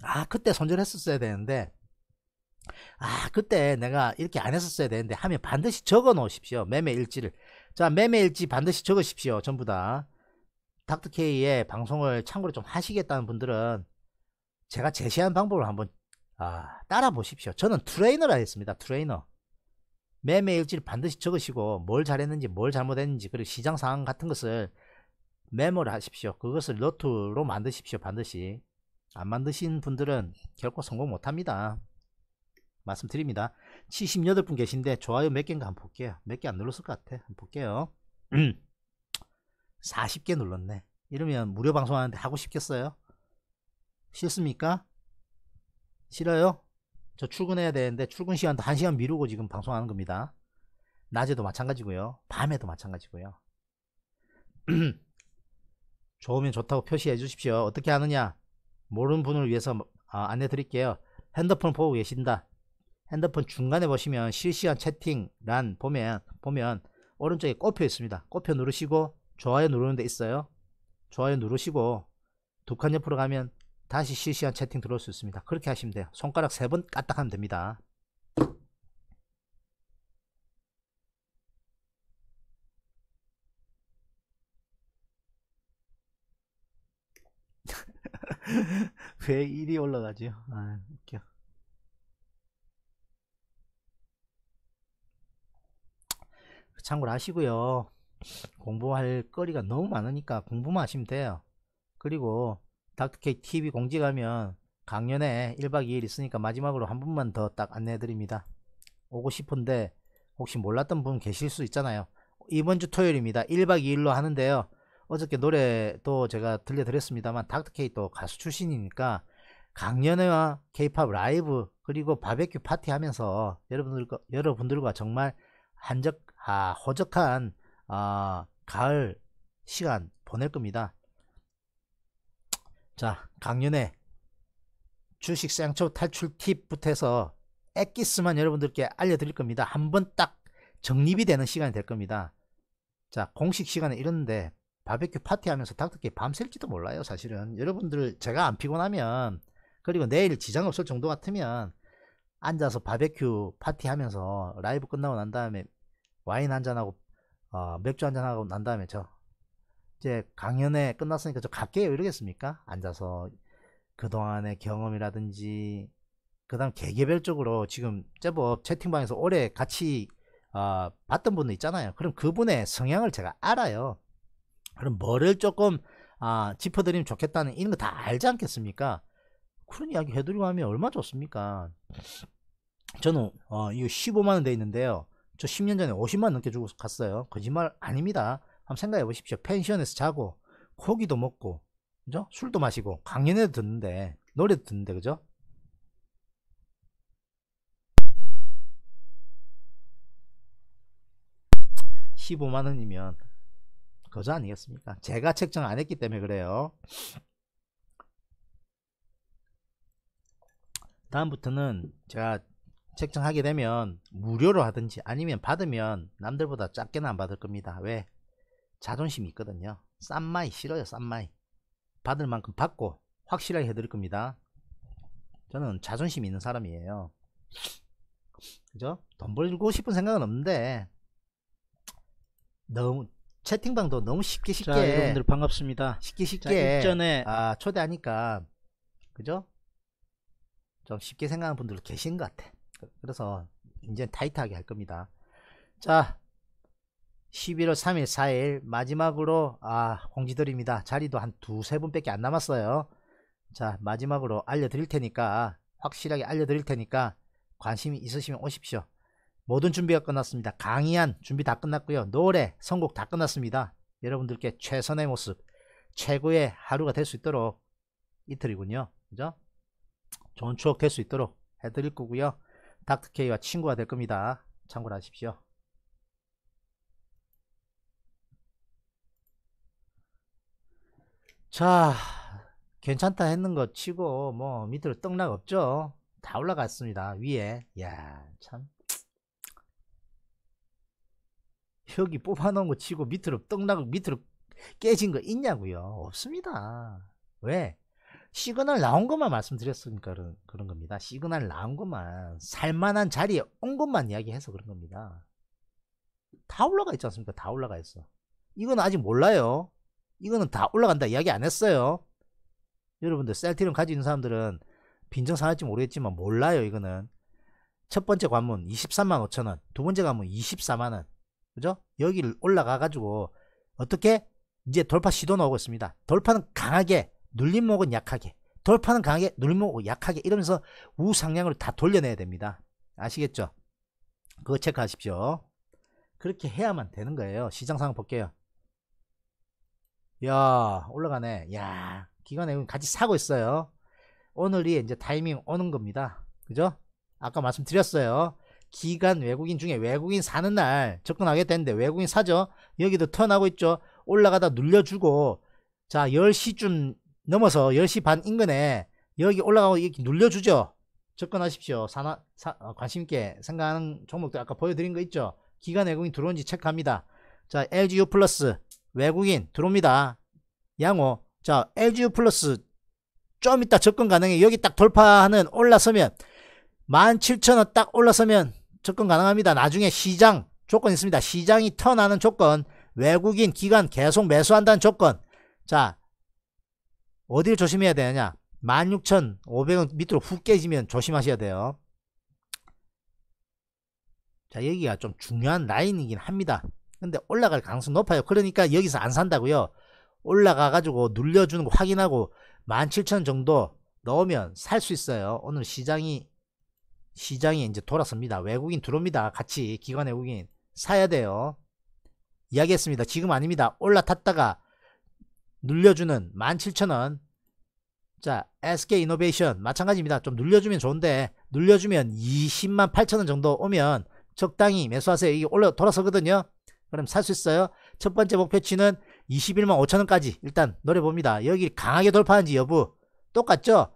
아 그때 손절했었어야 되는데 아 그때 내가 이렇게 안 했었어야 되는데 하면 반드시 적어 놓으십시오 매매 일지를 자 매매 일지 반드시 적으십시오 전부 다 닥터케이의 방송을 참고로 좀 하시겠다는 분들은 제가 제시한 방법을 한번 아, 따라 보십시오 저는 트레이너라 했습니다 트레이너 매매 일지를 반드시 적으시고 뭘 잘했는지 뭘 잘못했는지 그리고 시장 상황 같은 것을 메모를 하십시오 그것을 노트로 만드십시오 반드시 안 만드신 분들은 결코 성공 못합니다. 말씀드립니다. 78분 계신데 좋아요 몇 개인가 한번 볼게요. 몇 개 안 눌렀을 것 같아. 한번 볼게요. 40개 음. 눌렀네. 이러면 무료 방송하는데 하고 싶겠어요? 싫습니까? 싫어요? 저 출근해야 되는데 출근 시간도 1시간 미루고 지금 방송하는 겁니다. 낮에도 마찬가지고요. 밤에도 마찬가지고요. [clears throat] 좋으면 좋다고 표시해 주십시오. 어떻게 하느냐? 모르는 분을 위해서 아, 안내 드릴게요. 핸드폰 보고 계신다. 핸드폰 중간에 보시면 실시간 채팅란 보면 보면 오른쪽에 꼽혀 있습니다. 꼽혀 누르시고 좋아요 누르는 데 있어요. 좋아요 누르시고 두 칸 옆으로 가면 다시 실시간 채팅 들어올 수 있습니다. 그렇게 하시면 돼요. 손가락 세 번 까딱하면 됩니다. [laughs] 왜 1이 올라가지요? 아, 웃겨. 참고로 하시고요. 공부할 거리가 너무 많으니까 공부만 하시면 돼요. 그리고 닥터케이 TV 공지 가면 강연에 1박 2일 있으니까 마지막으로 한 분만 더 딱 안내해 드립니다. 오고 싶은데 혹시 몰랐던 분 계실 수 있잖아요. 이번 주 토요일입니다. 1박 2일로 하는데요. 어저께 노래도 제가 들려드렸습니다만 닥터케이또 가수 출신이니까 강연회와 케이팝 라이브 그리고 바베큐 파티 하면서 여러분들과, 여러분들과 정말 한적, 아, 호적한 아, 가을 시간 보낼 겁니다. 자 강연회 주식 상초 탈출 팁부터 해서 액기스만 여러분들께 알려드릴 겁니다. 한번 딱 정립이 되는 시간이 될 겁니다. 자 공식 시간에 이런데 바베큐 파티하면서 닥터게 밤샐지도 몰라요 사실은 여러분들 제가 안 피곤하면 그리고 내일 지장 없을 정도 같으면 앉아서 바베큐 파티하면서 라이브 끝나고 난 다음에 와인 한 잔하고 어, 맥주 한 잔하고 난 다음에 저 이제 강연회 끝났으니까 저 갈게요 이러겠습니까 앉아서 그동안의 경험이라든지 그 다음 개개별적으로 지금 제법 채팅방에서 오래 같이 어, 봤던 분들 있잖아요 그럼 그분의 성향을 제가 알아요 그럼 뭐를 조금 아, 짚어드리면 좋겠다는 이런 거 다 알지 않겠습니까? 그런 이야기 해드리고 하면 얼마 좋습니까? 저는 어, 이거 15만원 돼 있는데요. 저 10년 전에 50만 원 넘게 주고 갔어요. 거짓말 아닙니다. 한번 생각해 보십시오. 펜션에서 자고 고기도 먹고 그죠? 술도 마시고 강연에도 듣는데 노래도 듣는데 그죠? 1 5만원이면 거저 아니겠습니까? 제가 책정 안 했기 때문에 그래요. 다음부터는 제가 책정하게 되면 무료로 하든지 아니면 받으면 남들보다 작게는 안 받을 겁니다. 왜? 자존심이 있거든요. 싼 마이 싫어요. 싼 마이. 받을 만큼 받고 확실하게 해드릴 겁니다. 저는 자존심 있는 사람이에요. 그죠? 돈 벌고 싶은 생각은 없는데 너무 채팅방도 너무 쉽게 쉽게 자, 여러분들 반갑습니다. 쉽게 쉽게 전에 아, 초대하니까 그죠? 좀 쉽게 생각하는 분들 계신 것 같아. 그래서 이제 타이트하게 할 겁니다. 자, 11월 3일, 4일 마지막으로 아 공지드립니다. 자리도 한 두세 분밖에 안 남았어요. 자, 마지막으로 알려드릴 테니까 확실하게 알려드릴 테니까 관심이 있으시면 오십시오. 모든 준비가 끝났습니다. 강의한 준비 다 끝났고요. 노래 선곡 다 끝났습니다. 여러분들께 최선의 모습 최고의 하루가 될 수 있도록 이틀이군요. 그죠? 좋은 추억 될 수 있도록 해드릴 거고요. 닥터케이와 친구가 될 겁니다. 참고를 하십시오. 자 괜찮다 했는 것 치고 뭐 밑으로 떡락 없죠 다 올라갔습니다 위에 야참 여기 뽑아놓은 거 치고 밑으로 떡나고 밑으로 깨진 거 있냐고요 없습니다 왜 시그널 나온 것만 말씀드렸으니까 그런, 그런 겁니다 시그널 나온 것만 살만한 자리에 온 것만 이야기해서 그런 겁니다 다 올라가 있지 않습니까 다 올라가 있어 이건 아직 몰라요 이거는 다 올라간다 이야기 안 했어요 여러분들 셀티룸 가지고 있는 사람들은 빈정 상할지 모르겠지만 몰라요 이거는 첫 번째 관문 23만 5천원 두 번째 관문 24만원 그죠? 여기를 올라가가지고 어떻게 이제 돌파 시도 나오고 있습니다. 돌파는 강하게 눌림목은 약하게 돌파는 강하게 눌림목은 약하게 이러면서 우상향으로 다 돌려내야 됩니다. 아시겠죠? 그거 체크하십시오. 그렇게 해야만 되는 거예요. 시장 상황 볼게요. 야 올라가네. 야 기관에 같이 사고 있어요. 오늘이 이제 타이밍 오는 겁니다. 그죠? 아까 말씀드렸어요. 기간 외국인 중에 외국인 사는 날접근하게되는데 외국인 사죠. 여기도 턴하고 있죠. 올라가다 눌려주고 자 10시쯤 넘어서 10시 반 인근에 여기 올라가고 이렇게 눌려주죠. 접근하십시오. 산화, 사, 어, 관심있게 생각하는 종목들 아까 보여드린 거 있죠. 기간 외국인 들어온지 체크합니다. 자 LGU 플러스 외국인 들어옵니다. 양호 자 LGU 플러스 좀 이따 접근 가능해 여기 딱 돌파하는 올라서면 17,000원 딱 올라서면 접근 가능합니다. 나중에 시장 조건 있습니다. 시장이 터나는 조건, 외국인 기관 계속 매수한다는 조건. 자, 어디를 조심해야 되느냐? 16,500원 밑으로 훅 깨지면 조심하셔야 돼요. 자, 여기가 좀 중요한 라인이긴 합니다. 근데 올라갈 가능성 높아요. 그러니까 여기서 안 산다고요. 올라가가지고 눌려주는 거 확인하고 17,000 정도 넣으면 살 수 있어요. 오늘 시장이 시장이 이제 돌았습니다. 외국인 들어옵니다. 같이 기관 외국인 사야 돼요. 이야기했습니다. 지금 아닙니다. 올라탔다가 눌려주는 17,000원 자 SK이노베이션 마찬가지입니다. 좀 눌려주면 좋은데 눌려주면 20만 8천원 정도 오면 적당히 매수하세요. 이게 올라 돌아서거든요. 그럼 살 수 있어요. 첫 번째 목표치는 21만 5천원까지 일단 노려봅니다. 여기 강하게 돌파하는지 여부 똑같죠?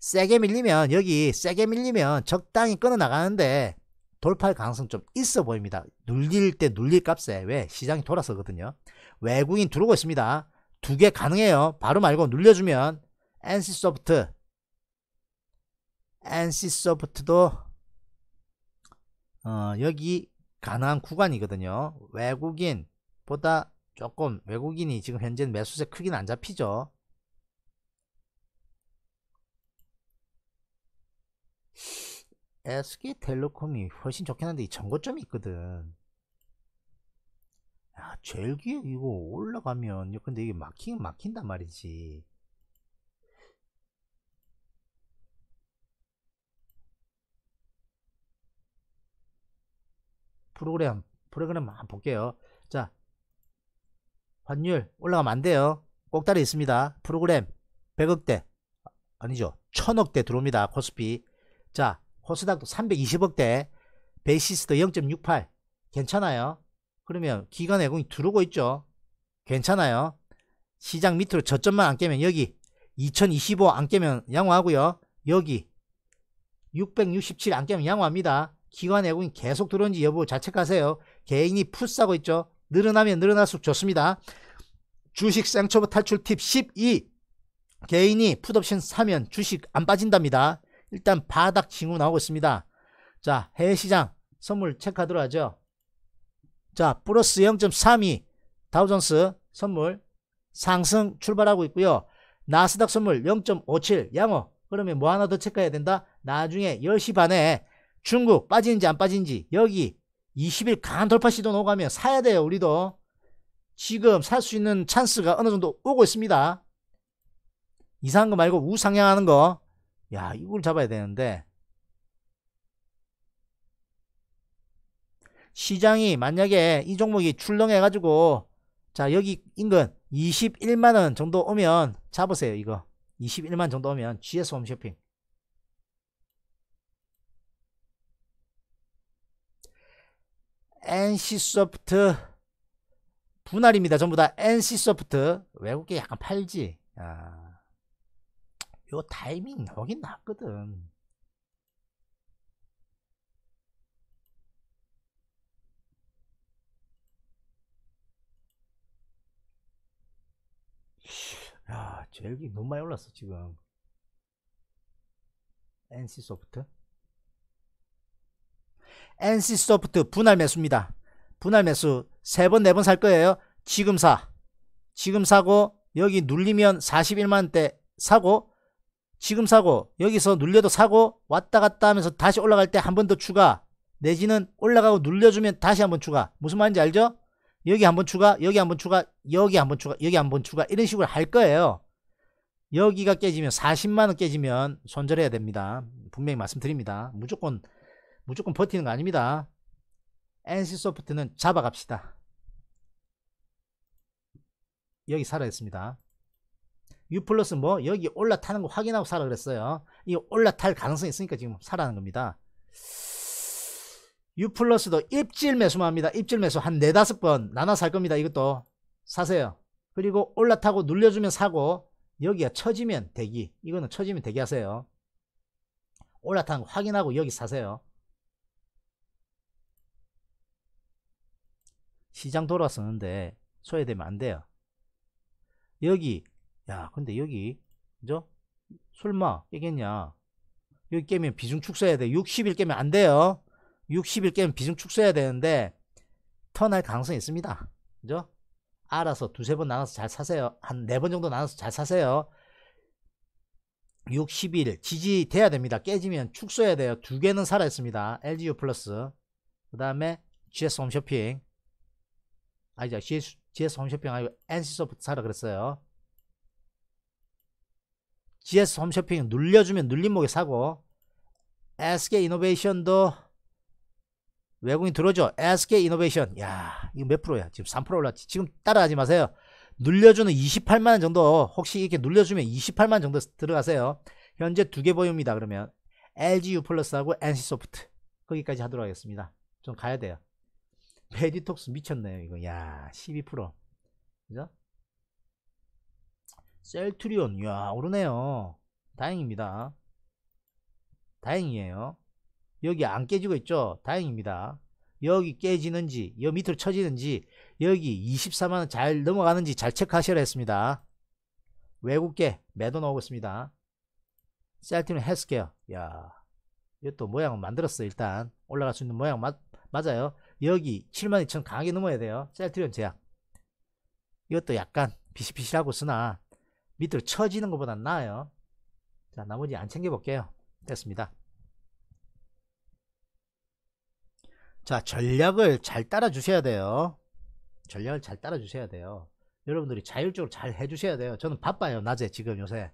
세게 밀리면 여기 세게 밀리면 적당히 끊어 나가는데 돌파할 가능성 좀 있어 보입니다. 눌릴 때 눌릴 값에 왜 시장이 돌아서거든요. 외국인 들어오고 있습니다. 두 개 가능해요. 바로 말고 눌려주면 NC소프트 NC소프트도 어, 여기 가능한 구간이거든요. 외국인보다 조금 외국인이 지금 현재 매수세 크기는안 잡히죠. SK 텔레콤이 훨씬 좋긴 한데 이 정거점이 있거든 야 젤기획 이거 올라가면 근데 이게 막히 막힌단 말이지 프로그램 프로그램 한번 볼게요 자 환율 올라가면 안 돼요 꼭다리 있습니다 프로그램 100억대 아니죠 1000억대 들어옵니다 코스피 자 코스닥도 320억대 베이시스도 0.68 괜찮아요. 그러면 기관 외국이 들어오고 있죠. 괜찮아요. 시장 밑으로 저점만 안 깨면 여기 2025 안 깨면 양호하고요. 여기 667 안 깨면 양호합니다. 기관 외국이 계속 들어온지 여부 자책하세요. 개인이 푸싸고 있죠. 늘어나면 늘어날수록 좋습니다. 주식 생초보 탈출 팁 12. 개인이 풋옵션 사면 주식 안 빠진답니다. 일단 바닥 징후 나오고 있습니다. 자, 해외시장 선물 체크하도록 하죠. 자, 플러스 0.32 다우존스 선물 상승 출발하고 있고요. 나스닥 선물 0.57 양호. 그러면 뭐 하나 더 체크해야 된다? 나중에 10시 반에 중국 빠지는지 안 빠지는지 여기 20일 강한 돌파 시도 오가면 사야 돼요. 우리도. 지금 살 수 있는 찬스가 어느 정도 오고 있습니다. 이상한 거 말고 우상향하는 거야 이걸 잡아야 되는데 시장이 만약에 이 종목이 출렁해 가지고 자 여기 인근 21만원 정도 오면 잡으세요 이거 21만 정도 오면 GS 홈쇼핑 NC소프트 분할입니다 전부 다 NC소프트 외국계 약간 팔지 아. 요 타이밍 여오긴 났거든. 야, 제일기 너무 많이 올랐어, 지금. NC 소프트. NC 소프트 분할 매수입니다. 분할 매수 3번4번살 거예요. 지금 사. 지금 사고 여기 눌리면 41만 대 사고 지금 사고 여기서 눌려도 사고 왔다 갔다 하면서 다시 올라갈 때 한 번 더 추가 내지는 올라가고 눌려주면 다시 한 번 추가 무슨 말인지 알죠? 여기 한 번 추가 여기 한 번 추가 여기 한 번 추가 여기 한 번 추가 이런 식으로 할 거예요 여기가 깨지면 40만원 깨지면 손절해야 됩니다 분명히 말씀드립니다 무조건 무조건 버티는 거 아닙니다 NC소프트는 잡아갑시다 여기 살아있습니다 유 플러스 뭐 여기 올라타는 거 확인하고 사라 그랬어요. 이 올라탈 가능성이 있으니까 지금 사라는 겁니다. 유 플러스도 입질 매수만 합니다. 입질 매수 한 네다섯 번 나눠 살 겁니다. 이것도 사세요. 그리고 올라타고 눌려주면 사고 여기가 처지면 대기 이거는 처지면 대기하세요. 올라타는 거 확인하고 여기 사세요. 시장 돌아서는데 소외되면 안 돼요. 여기 야 근데 여기 그죠? 설마 깨겠냐 여기 깨면 비중 축소해야 돼 60일 깨면 안 돼요 60일 깨면 비중 축소해야 되는데 턴할 가능성이 있습니다 그죠? 알아서 두세 번 나눠서 잘 사세요 한 네 번 정도 나눠서 잘 사세요 60일 지지돼야 됩니다 깨지면 축소해야 돼요 두 개는 살아있습니다 LGU 플러스 그 다음에 GS 홈쇼핑 아니죠 GS, GS 홈쇼핑 아니고 NC소프트 사라 그랬어요 GS 홈쇼핑 눌려주면 눌림목에 사고 SK 이노베이션도 외국인 들어오죠. SK 이노베이션. 야, 이거 몇 프로야? 지금 3% 올랐지. 지금 따라하지 마세요. 눌려주는 28만 원 정도 혹시 이렇게 눌려주면 28만 원 정도 들어가세요. 현재 두 개 보입니다. 그러면 LGU 플러스하고 NC소프트 거기까지 하도록 하겠습니다. 좀 가야 돼요. 메디톡스 미쳤네요. 이거 야 12% 그죠? 셀트리온 이야 오르네요 다행입니다 다행이에요 여기 안 깨지고 있죠 다행입니다 여기 깨지는지 여기 밑으로 쳐지는지 여기 24만원 잘 넘어가는지 잘 체크하셔라 했습니다 외국계 매도 나오겠습니다 셀트리온 헬스케어 야 이것도 모양은 만들었어 일단 올라갈 수 있는 모양 맞, 맞아요 여기 72,000 강하게 넘어야 돼요 셀트리온 제약 이것도 약간 비실비실하고 쓰나 밑으로 처지는 것보다 나아요 자 나머지 안 챙겨 볼게요 됐습니다 자 전략을 잘 따라 주셔야 돼요 전략을 잘 따라 주셔야 돼요 여러분들이 자율적으로 잘 해주셔야 돼요 저는 바빠요 낮에 지금 요새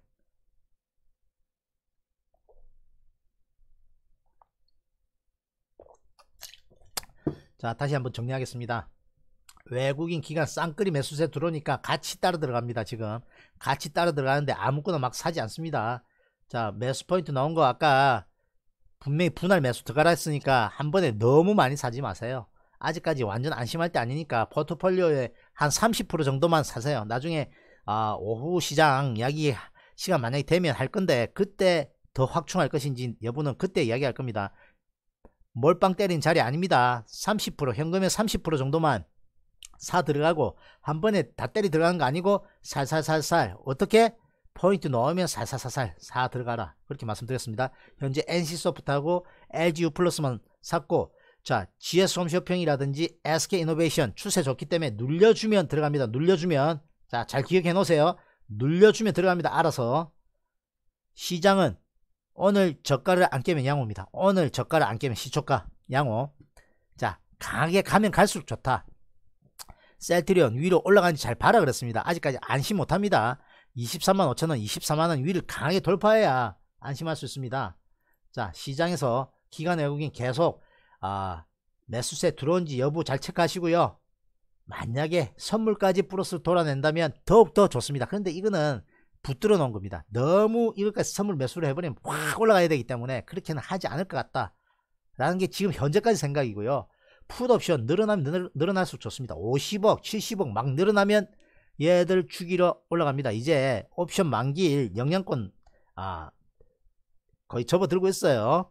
자 다시 한번 정리하겠습니다 외국인 기관 쌍끌이 매수세 들어오니까 같이 따라 들어갑니다 지금 같이 따라 들어가는데 아무거나 막 사지 않습니다 자 매수 포인트 나온 거 아까 분명히 분할 매수 들어가라 했으니까 한 번에 너무 많이 사지 마세요 아직까지 완전 안심할 때 아니니까 포트폴리오에 한 30% 정도만 사세요 나중에 아, 오후 시장 이야기 시간 만약에 되면 할 건데 그때 더 확충할 것인지 여부는 그때 이야기할 겁니다 몰빵 때린 자리 아닙니다 30% 현금의 30% 정도만 사 들어가고 한 번에 다 때리 들어가는 거 아니고 살살살살 어떻게 포인트 넣으면 살살살살 사 들어가라 그렇게 말씀드렸습니다 현재 NC소프트하고 LGU 플러스만 샀고 자 GS 홈쇼핑이라든지 SK이노베이션 추세 좋기 때문에 눌려주면 들어갑니다 눌려주면 자잘 기억해 놓으세요 눌려주면 들어갑니다 알아서 시장은 오늘 저가를 안 깨면 양호입니다 오늘 저가를 안 깨면 시초가 양호 자 강하게 가면 갈수록 좋다 셀트리온 위로 올라가는지 잘 봐라 그랬습니다. 아직까지 안심 못합니다. 23만 5천원, 24만원 위를 강하게 돌파해야 안심할 수 있습니다. 자 시장에서 기간 외국인 계속 아, 매수세 들어온지 여부 잘 체크하시고요. 만약에 선물까지 플러스 돌아낸다면 더욱더 좋습니다. 그런데 이거는 붙들어 놓은 겁니다. 너무 이것까지 선물 매수를 해버리면 확 올라가야 되기 때문에 그렇게는 하지 않을 것 같다. 라는 게 지금 현재까지 생각이고요. 풋옵션 늘어나면 늘어날수록 좋습니다. 50억, 70억 막 늘어나면 얘들 죽이러 올라갑니다. 이제 옵션 만기일 영양권 아 거의 접어들고 있어요.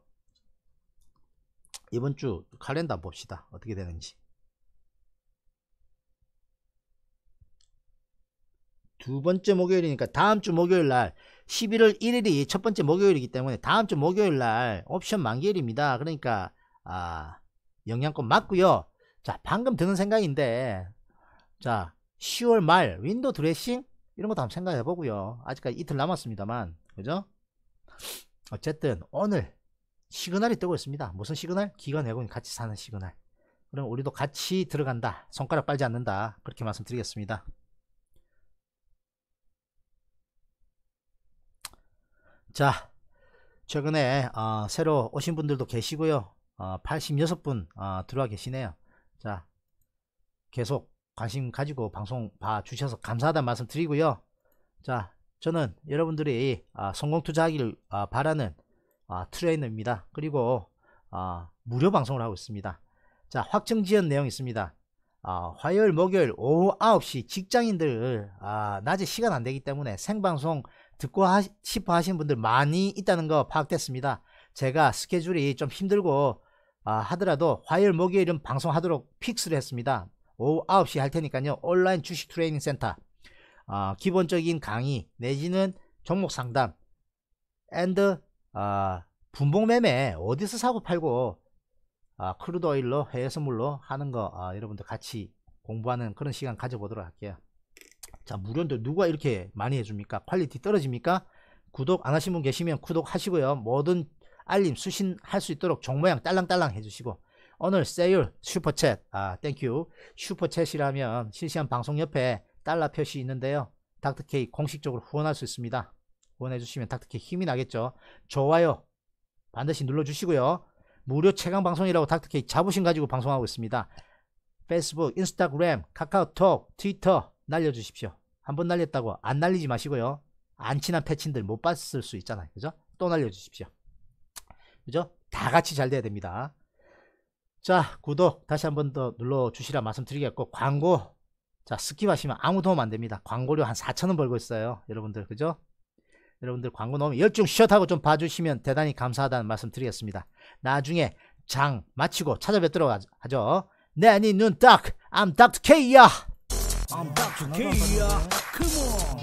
이번 주 카렌더 봅시다. 어떻게 되는지. 두 번째 목요일이니까 다음 주 목요일 날 11월 1일이 첫 번째 목요일이기 때문에 다음 주 목요일 날 옵션 만기일입니다. 그러니까 아 영향권 맞고요 자 방금 드는 생각인데 자 10월 말윈도 드레싱 이런 것도 한번 생각해 보고요 아직까지 이틀 남았습니다만 그죠 어쨌든 오늘 시그널이 뜨고 있습니다 무슨 시그널 기가 내고 같이 사는 시그널 그럼 우리도 같이 들어간다 손가락 빨지 않는다 그렇게 말씀드리겠습니다 자 최근에 어, 새로 오신 분들도 계시고요 86분 어, 어, 들어와 계시네요. 자, 계속 관심 가지고 방송 봐주셔서 감사하다는 말씀 드리고요. 자, 저는 여러분들이 아, 성공 투자하기를 아, 바라는 아, 트레이너입니다. 그리고 무료 방송을 하고 있습니다. 자, 확정 지연 내용 있습니다. 아, 화요일, 목요일 오후 9시 직장인들 아, 낮에 시간 안 되기 때문에 생방송 듣고 하, 싶어 하시는 분들 많이 있다는 거 파악됐습니다. 제가 스케줄이 좀 힘들고 아, 하더라도 화요일 목요일은 방송하도록 픽스를 했습니다. 오후 9시 할 테니까요. 온라인 주식 트레이닝 센터 아, 기본적인 강의 내지는 종목 상담 앤드 아, 분봉 매매 어디서 사고 팔고 아, 크루드 오일로 해외선물로 하는 거 아, 여러분들 같이 공부하는 그런 시간 가져보도록 할게요. 자 무료인데 누가 이렇게 많이 해줍니까? 퀄리티 떨어집니까? 구독 안 하신 분 계시면 구독하시고요. 모든 알림 수신할 수 있도록 종모양 딸랑딸랑 해주시고 오늘 세율 슈퍼챗 아 땡큐 슈퍼챗이라면 실시간 방송 옆에 달러 표시 있는데요 닥터케이 공식적으로 후원할 수 있습니다 후원해 주시면 닥터케이 힘이 나겠죠 좋아요 반드시 눌러 주시고요 무료 최강 방송이라고 닥터케이 자부심 가지고 방송하고 있습니다 페이스북 인스타그램 카카오톡 트위터 날려주십시오 한 번 날렸다고 안 날리지 마시고요 안 친한 패친들 못 봤을 수 있잖아요 그죠 또 날려주십시오 그죠? 다 같이 잘 돼야 됩니다. 자, 구독 다시 한 번 더 눌러 주시라 말씀드리겠고 광고 자, 스킵하시면 아무 도움 안 됩니다. 광고료 한 4천원 벌고 있어요. 여러분들. 그죠? 여러분들 광고 넣으면 열중 쉬었하고 좀 봐주시면 대단히 감사하다는 말씀 드리겠습니다. 나중에 장 마치고 찾아뵙도록 하죠. 네, 아니 눈 딱. I'm Dr. K야. I'm Dr. K야. Come on.